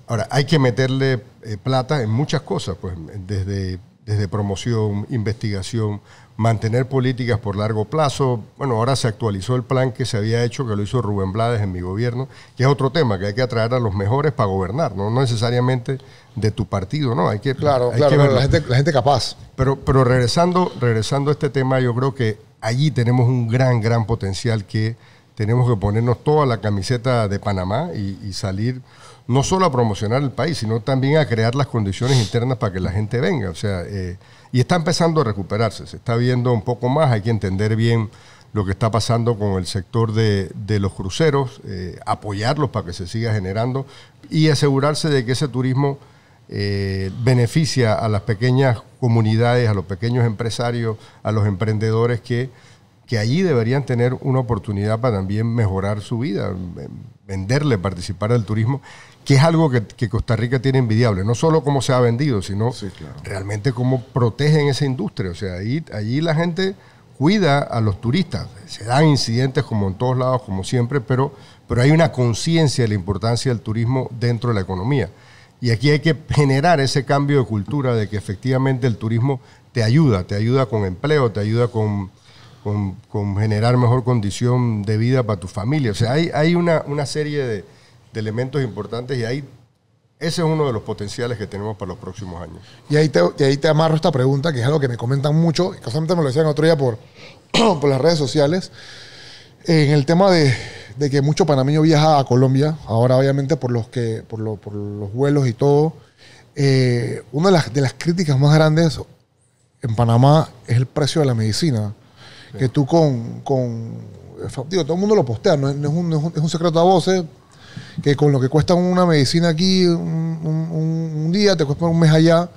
Ahora, hay que meterle eh, plata en muchas cosas, pues desde, desde promoción, investigación, mantener políticas por largo plazo. Bueno, ahora se actualizó el plan que se había hecho, que lo hizo Rubén Blades en mi gobierno, que es otro tema, que hay que atraer a los mejores para gobernar, no, necesariamente de tu partido, ¿no? Hay que, claro, la, gente, la gente capaz. Pero, pero regresando, regresando a este tema, yo creo que allí tenemos un gran, gran potencial que tenemos que ponernos toda la camiseta de Panamá y salir no solo a promocionar el país, sino también a crear las condiciones internas para que la gente venga. O sea, eh, y está empezando a recuperarse, se está viendo un poco más, hay que entender bien lo que está pasando con el sector de, los cruceros, eh, apoyarlos para que se siga generando y asegurarse de que ese turismo eh, beneficia a las pequeñas comunidades, a los pequeños empresarios, a los emprendedores que, que allí deberían tener una oportunidad para también mejorar su vida venderle, participar del turismo, que es algo que, Costa Rica tiene envidiable, no solo cómo se ha vendido, sino realmente cómo protegen esa industria. O sea, allí la gente cuida a los turistas. Se dan incidentes como en todos lados, como siempre, pero, pero hay una conciencia de la importancia del turismo dentro de la economía. Y aquí hay que generar ese cambio de cultura de que efectivamente el turismo te ayuda, te ayuda con empleo, te ayuda con con, generar mejor condición de vida para tu familia. O sea, hay, una, serie de, elementos importantes y ahí ese es uno de los potenciales que tenemos para los próximos años. Y ahí te, ahí te amarro esta pregunta, que es algo que me comentan mucho, y casualmente me lo decían otro día por, [clears throat] por las redes sociales, en el tema de, que mucho panameño viaja a Colombia, ahora obviamente por los, que, por, los vuelos y todo. Eh, una de las, de las críticas más grandes en Panamá es el precio de la medicina que tú con, Digo, todo el mundo lo postea, no es, un, secreto a voces, que con lo que cuesta una medicina aquí un, día, te cuesta un mes allá.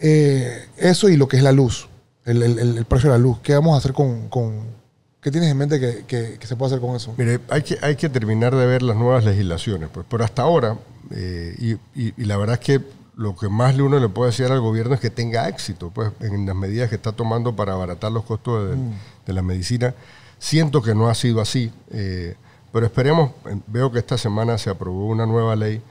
Eh, eso y lo que es la luz, el, precio de la luz. ¿Qué vamos a hacer con... con ¿Qué tienes en mente que, se puede hacer con eso? Mire, hay que, hay que terminar de ver las nuevas legislaciones, pues, pero hasta ahora, eh, y, y la verdad es que lo que más uno le puede decir al gobierno es que tenga éxito pues, en las medidas que está tomando para abaratar los costos de, mm. la medicina. Siento que no ha sido así, eh, pero esperemos, eh, veo que esta semana se aprobó una nueva ley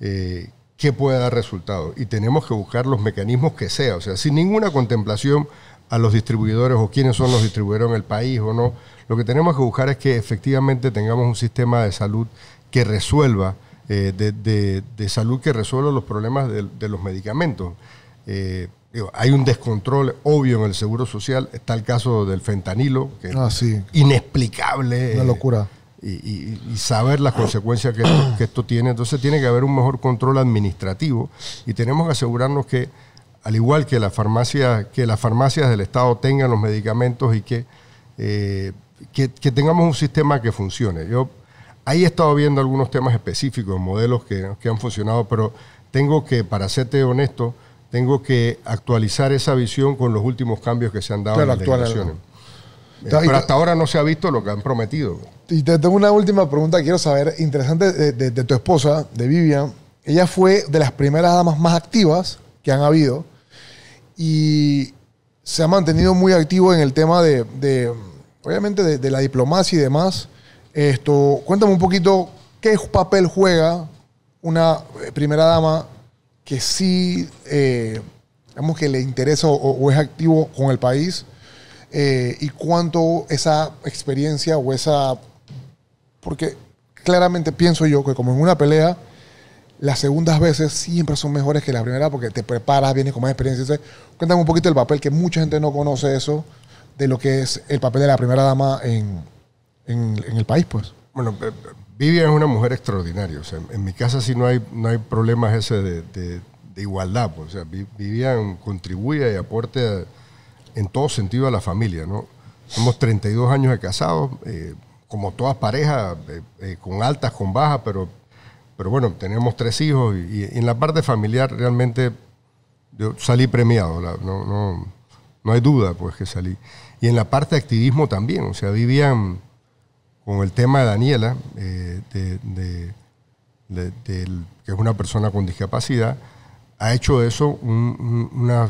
eh, que pueda dar resultados y tenemos que buscar los mecanismos que sea, o sea, sin ninguna contemplación a los distribuidores o quiénes son los distribuidores en el país o no, lo que tenemos que buscar es que efectivamente tengamos un sistema de salud que resuelva eh, de, salud que resuelva los problemas de, los medicamentos. Eh, hay un descontrol obvio en el seguro social. Está el caso del fentanilo, que es ah, inexplicable. Una eh, locura. Y, saber las consecuencias que esto, tiene. Entonces tiene que haber un mejor control administrativo y tenemos que asegurarnos que al igual que, la farmacia, que las farmacias del Estado tengan los medicamentos y que, que, que, tengamos un sistema que funcione. Yo Ahí he estado viendo algunos temas específicos, modelos que, han funcionado, pero tengo que, para serte honesto, tengo que actualizar esa visión con los últimos cambios que se han dado en las legislaciones. Eh, pero hasta ahora no se ha visto lo que han prometido. Y te tengo una última pregunta quiero saber, interesante, de, tu esposa, de Vivian. Ella fue de las primeras damas más activas que han habido y se ha mantenido muy activo en el tema de obviamente, de, la diplomacia y demás. Esto, cuéntame un poquito qué papel juega una eh, primera dama que sí, eh, digamos que le interesa o, es activo con el país eh, y cuánto esa experiencia o esa... Porque claramente pienso yo que como en una pelea, las segundas veces siempre son mejores que las primeras porque te preparas, vienes con más experiencia. cuéntame un poquito el papel, que mucha gente no conoce eso, de lo que es el papel de la primera dama en, en, el país, pues. Bueno, eh, Vivian es una mujer extraordinaria. O sea, en mi casa sí no hay, no hay problemas ese de, de, igualdad. Pues. O sea, Vivian contribuye y aporte en todo sentido a la familia, ¿no? Somos 32 años de casados, eh, como todas parejas, eh, con altas, con bajas, pero, pero bueno, tenemos tres hijos y, en la parte familiar realmente yo salí premiado, no, no, no, hay duda pues que salí. Y en la parte de activismo también, o sea, vivían, con el tema de Daniela, eh, que es una persona con discapacidad, ha hecho eso una,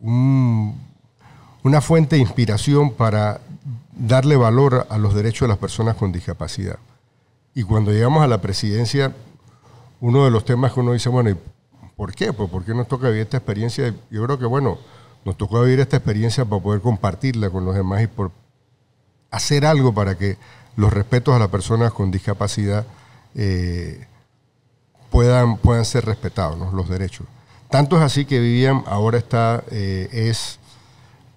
una fuente de inspiración para darle valor a los derechos de las personas con discapacidad. Y cuando llegamos a la presidencia, uno de los temas que uno dice, bueno, ¿y ¿por qué? Pues ¿por qué nos toca vivir esta experiencia? Yo creo que, bueno, nos tocó vivir esta experiencia para poder compartirla con los demás y por hacer algo para que los respetos a las personas con discapacidad eh, puedan, puedan ser respetados, los derechos. Tanto es así que Vivian ahora está, eh, es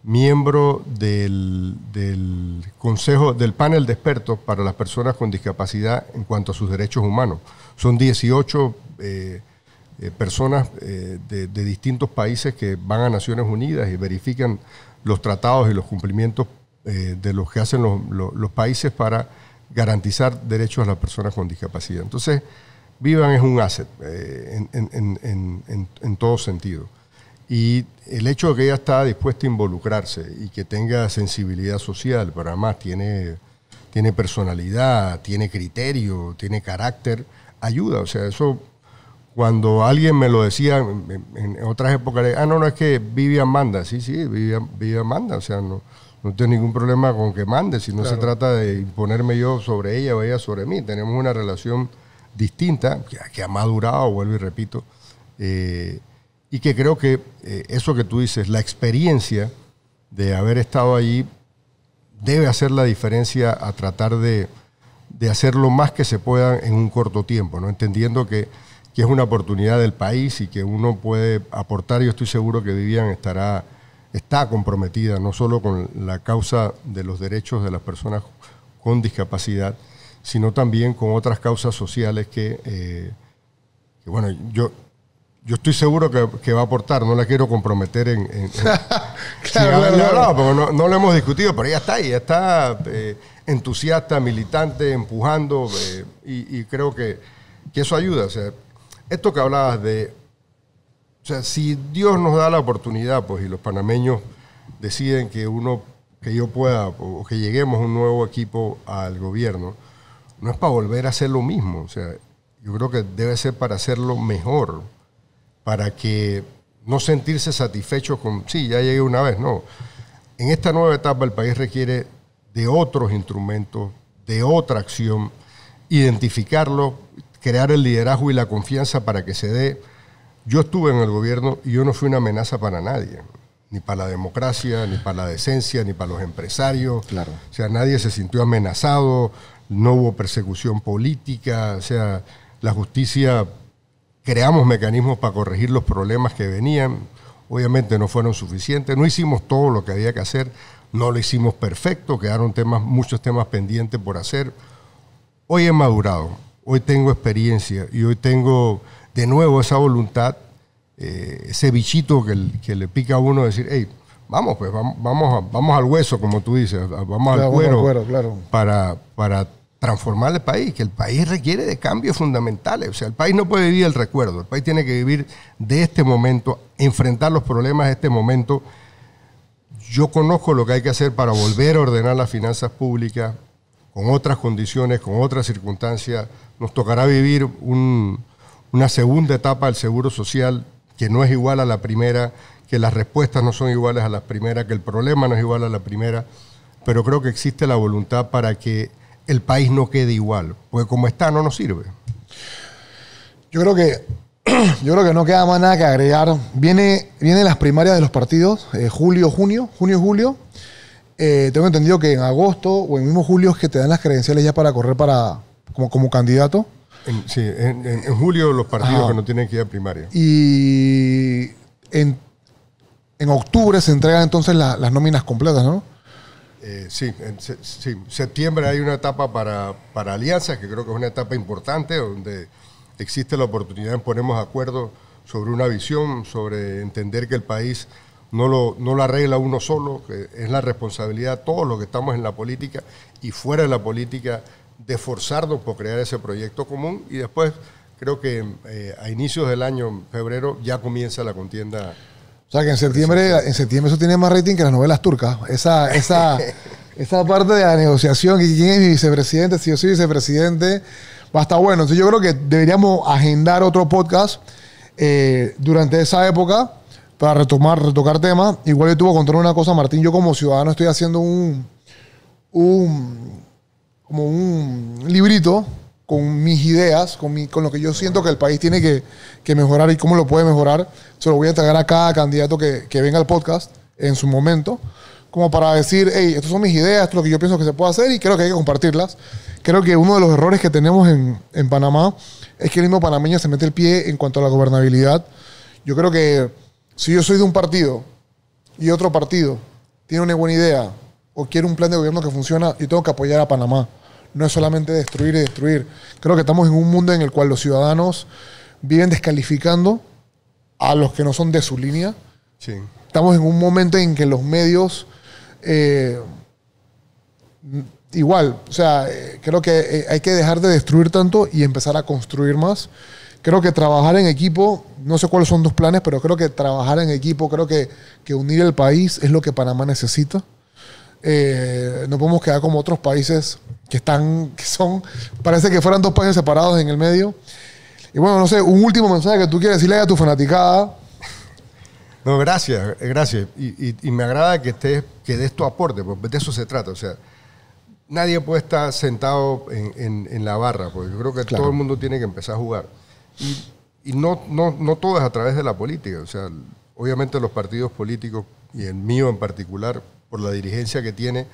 miembro del, consejo, del panel de expertos para las personas con discapacidad en cuanto a sus derechos humanos. Son 18 eh, personas de, de, distintos países que van a Naciones Unidas y verifican los tratados y los cumplimientos eh, de los que hacen los, países para garantizar derechos a las personas con discapacidad. Entonces, Vivian es un asset eh, en, en, en, en, todo sentido. Y el hecho de que ella está dispuesta a involucrarse y que tenga sensibilidad social, pero además tiene, tiene personalidad, tiene criterio, tiene carácter, ayuda. O sea, eso cuando alguien me lo decía en, otras épocas, ah, no, no, es que Vivian manda. Sí, sí, Vivian, Vivian manda. O sea, no, no tengo ningún problema con que mande, si no se trata de imponerme yo sobre ella o ella sobre mí. Tenemos una relación distinta que, ha madurado, vuelvo y repito, eh, y que creo que eh, eso que tú dices, la experiencia de haber estado allí, debe hacer la diferencia a tratar de, hacer lo más que se pueda en un corto tiempo, ¿no? entendiendo que, que, es una oportunidad del país y que uno puede aportar, yo estoy seguro que Vivian estará está comprometida no solo con la causa de los derechos de las personas con discapacidad, sino también con otras causas sociales que, eh, bueno, yo, yo estoy seguro que, va a aportar, no la quiero comprometer en... [laughs] claro, claro, no, lo hemos discutido, pero ella está ahí, ella está eh, entusiasta, militante, empujando, eh, y, creo que, que, eso ayuda. O sea, esto que hablabas de o sea, si Dios nos da la oportunidad, pues, y los panameños deciden que uno, que yo pueda, o que lleguemos un nuevo equipo al gobierno, no es para volver a hacer lo mismo. O sea, yo creo que debe ser para hacerlo mejor, para que no sentirse satisfecho con, sí, ya llegué una vez, no. En esta nueva etapa el país requiere de otros instrumentos, de otra acción, identificarlo, crear el liderazgo y la confianza para que se dé yo estuve en el gobierno y yo no fui una amenaza para nadie, ni para la democracia, ni para la decencia, ni para los empresarios. Claro. O sea, nadie se sintió amenazado, no hubo persecución política, o sea, la justicia, creamos mecanismos para corregir los problemas que venían, obviamente no fueron suficientes, no hicimos todo lo que había que hacer, no lo hicimos perfecto, quedaron temas, muchos temas pendientes por hacer. Hoy he madurado, hoy tengo experiencia y hoy tengo de nuevo esa voluntad, eh, ese bichito que, que, le pica a uno decir, hey, vamos, pues vamos, vamos, vamos al hueso, como tú dices, vamos al cuero, claro. para, para transformar el país, que el país requiere de cambios fundamentales. O sea, el país no puede vivir el recuerdo, el país tiene que vivir de este momento, enfrentar los problemas de este momento. Yo conozco lo que hay que hacer para volver a ordenar las finanzas públicas con otras condiciones, con otras circunstancias. Nos tocará vivir un, una segunda etapa del seguro social que no es igual a la primera, que las respuestas no son iguales a las primeras, que el problema no es igual a la primera, pero creo que existe la voluntad para que el país no quede igual, porque como está no nos sirve. Yo creo que [clears throat] yo creo que no queda más nada que agregar. Viene, vienen las primarias de los partidos, eh, julio, junio, junio, julio. Eh, tengo entendido que en agosto o en mismo julio es que te dan las credenciales ya para correr para, como, como candidato sí, en, julio los partidos que no tienen que ir a primaria. Y en, octubre se entregan entonces las nóminas completas, ¿no? Eh, sí, en septiembre hay una etapa para, para alianzas, que creo que es una etapa importante, donde existe la oportunidad de ponernos de acuerdo sobre una visión, sobre entender que el país no lo, no lo arregla uno solo, que es la responsabilidad de todos los que estamos en la política y fuera de la política de forzarnos por crear ese proyecto común y después creo que eh, a inicios del año, febrero, ya comienza la contienda. O sea que en septiembre, en septiembre eso tiene más rating que las novelas turcas. Esa, esa, [laughs] esa parte de la negociación, y quién es vicepresidente, si yo soy vicepresidente, va a estar bueno. Entonces yo creo que deberíamos agendar otro podcast eh, durante esa época para retomar, retocar temas. Igual yo tuve que contar una cosa, Martín, yo como ciudadano estoy haciendo un, un como un librito con mis ideas, con, con lo que yo siento que el país tiene que, mejorar y cómo lo puede mejorar. Se lo voy a entregar a cada candidato que, venga al podcast en su momento, como para decir, hey, estas son mis ideas, esto es lo que yo pienso que se puede hacer y creo que hay que compartirlas. Creo que uno de los errores que tenemos en, Panamá es que el mismo panameño se mete el pie en cuanto a la gobernabilidad. Yo creo que si yo soy de un partido y otro partido tiene una buena idea o quiere un plan de gobierno que funciona, yo tengo que apoyar a Panamá no es solamente destruir y destruir. Creo que estamos en un mundo en el cual los ciudadanos viven descalificando a los que no son de su línea. Estamos en un momento en que los medios, eh, igual, o sea, eh, creo que eh, hay que dejar de destruir tanto y empezar a construir más. Creo que trabajar en equipo, no sé cuáles son tus planes, pero creo que trabajar en equipo, creo que, unir el país es lo que Panamá necesita. no podemos quedar como otros países que están, que son, parece que fueran dos países separados en el medio. Y bueno, no sé, un último mensaje que tú quieres decirle a tu fanaticada. No, gracias, eh, gracias. Y, me agrada que, estés, que des tu aporte, porque de eso se trata. O sea, nadie puede estar sentado en, la barra, porque yo creo que todo el mundo tiene que empezar a jugar. Y, no, no, no todo es a través de la política. O sea, obviamente los partidos políticos, y el mío en particular, por la dirigencia que tiene,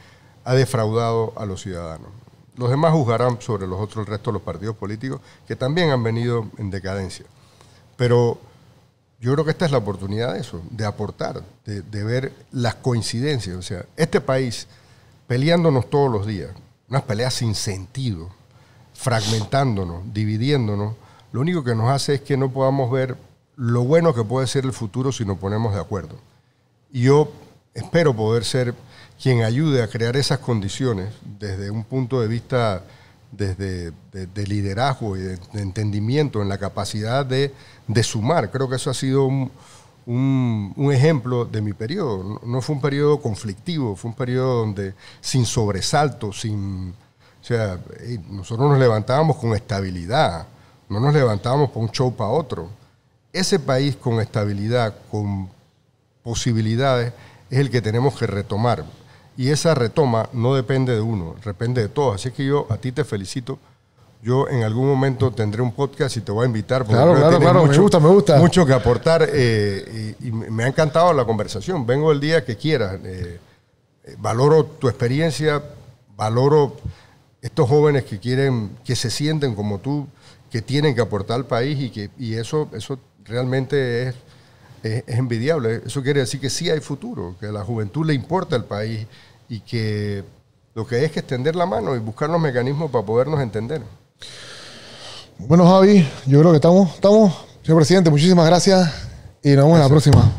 ha defraudado a los ciudadanos. Los demás juzgarán sobre los otros, el resto de los partidos políticos, que también han venido en decadencia. Pero yo creo que esta es la oportunidad de eso, de aportar, de, de ver las coincidencias. O sea, este país peleándonos todos los días, unas peleas sin sentido, fragmentándonos, dividiéndonos, lo único que nos hace es que no podamos ver lo bueno que puede ser el futuro si nos ponemos de acuerdo. Y yo espero poder ser quien ayude a crear esas condiciones desde un punto de vista de, liderazgo y de, entendimiento en la capacidad de, sumar. Creo que eso ha sido un, ejemplo de mi periodo. No, fue un periodo conflictivo, fue un periodo donde sin sobresalto, sin... O sea, nosotros nos levantábamos con estabilidad, no nos levantábamos por un show para otro. Ese país con estabilidad, con posibilidades, es el que tenemos que retomar. Y esa retoma no depende de uno, depende de todos. Así que yo a ti te felicito. Yo en algún momento tendré un podcast y te voy a invitar. Porque claro, mucho, me gusta, me gusta. Mucho que aportar eh, me ha encantado la conversación. Vengo el día que quieras. Eh, eh, valoro tu experiencia, valoro estos jóvenes que quieren, que se sienten como tú, que tienen que aportar al país y que y eso, eso realmente es es, envidiable. Eso quiere decir que sí hay futuro, que a la juventud le importa el país y que lo que hay es que extender la mano y buscar los mecanismos para podernos entender. Bueno, Javi, yo creo que estamos, estamos. Señor presidente, muchísimas gracias y nos vemos en la próxima.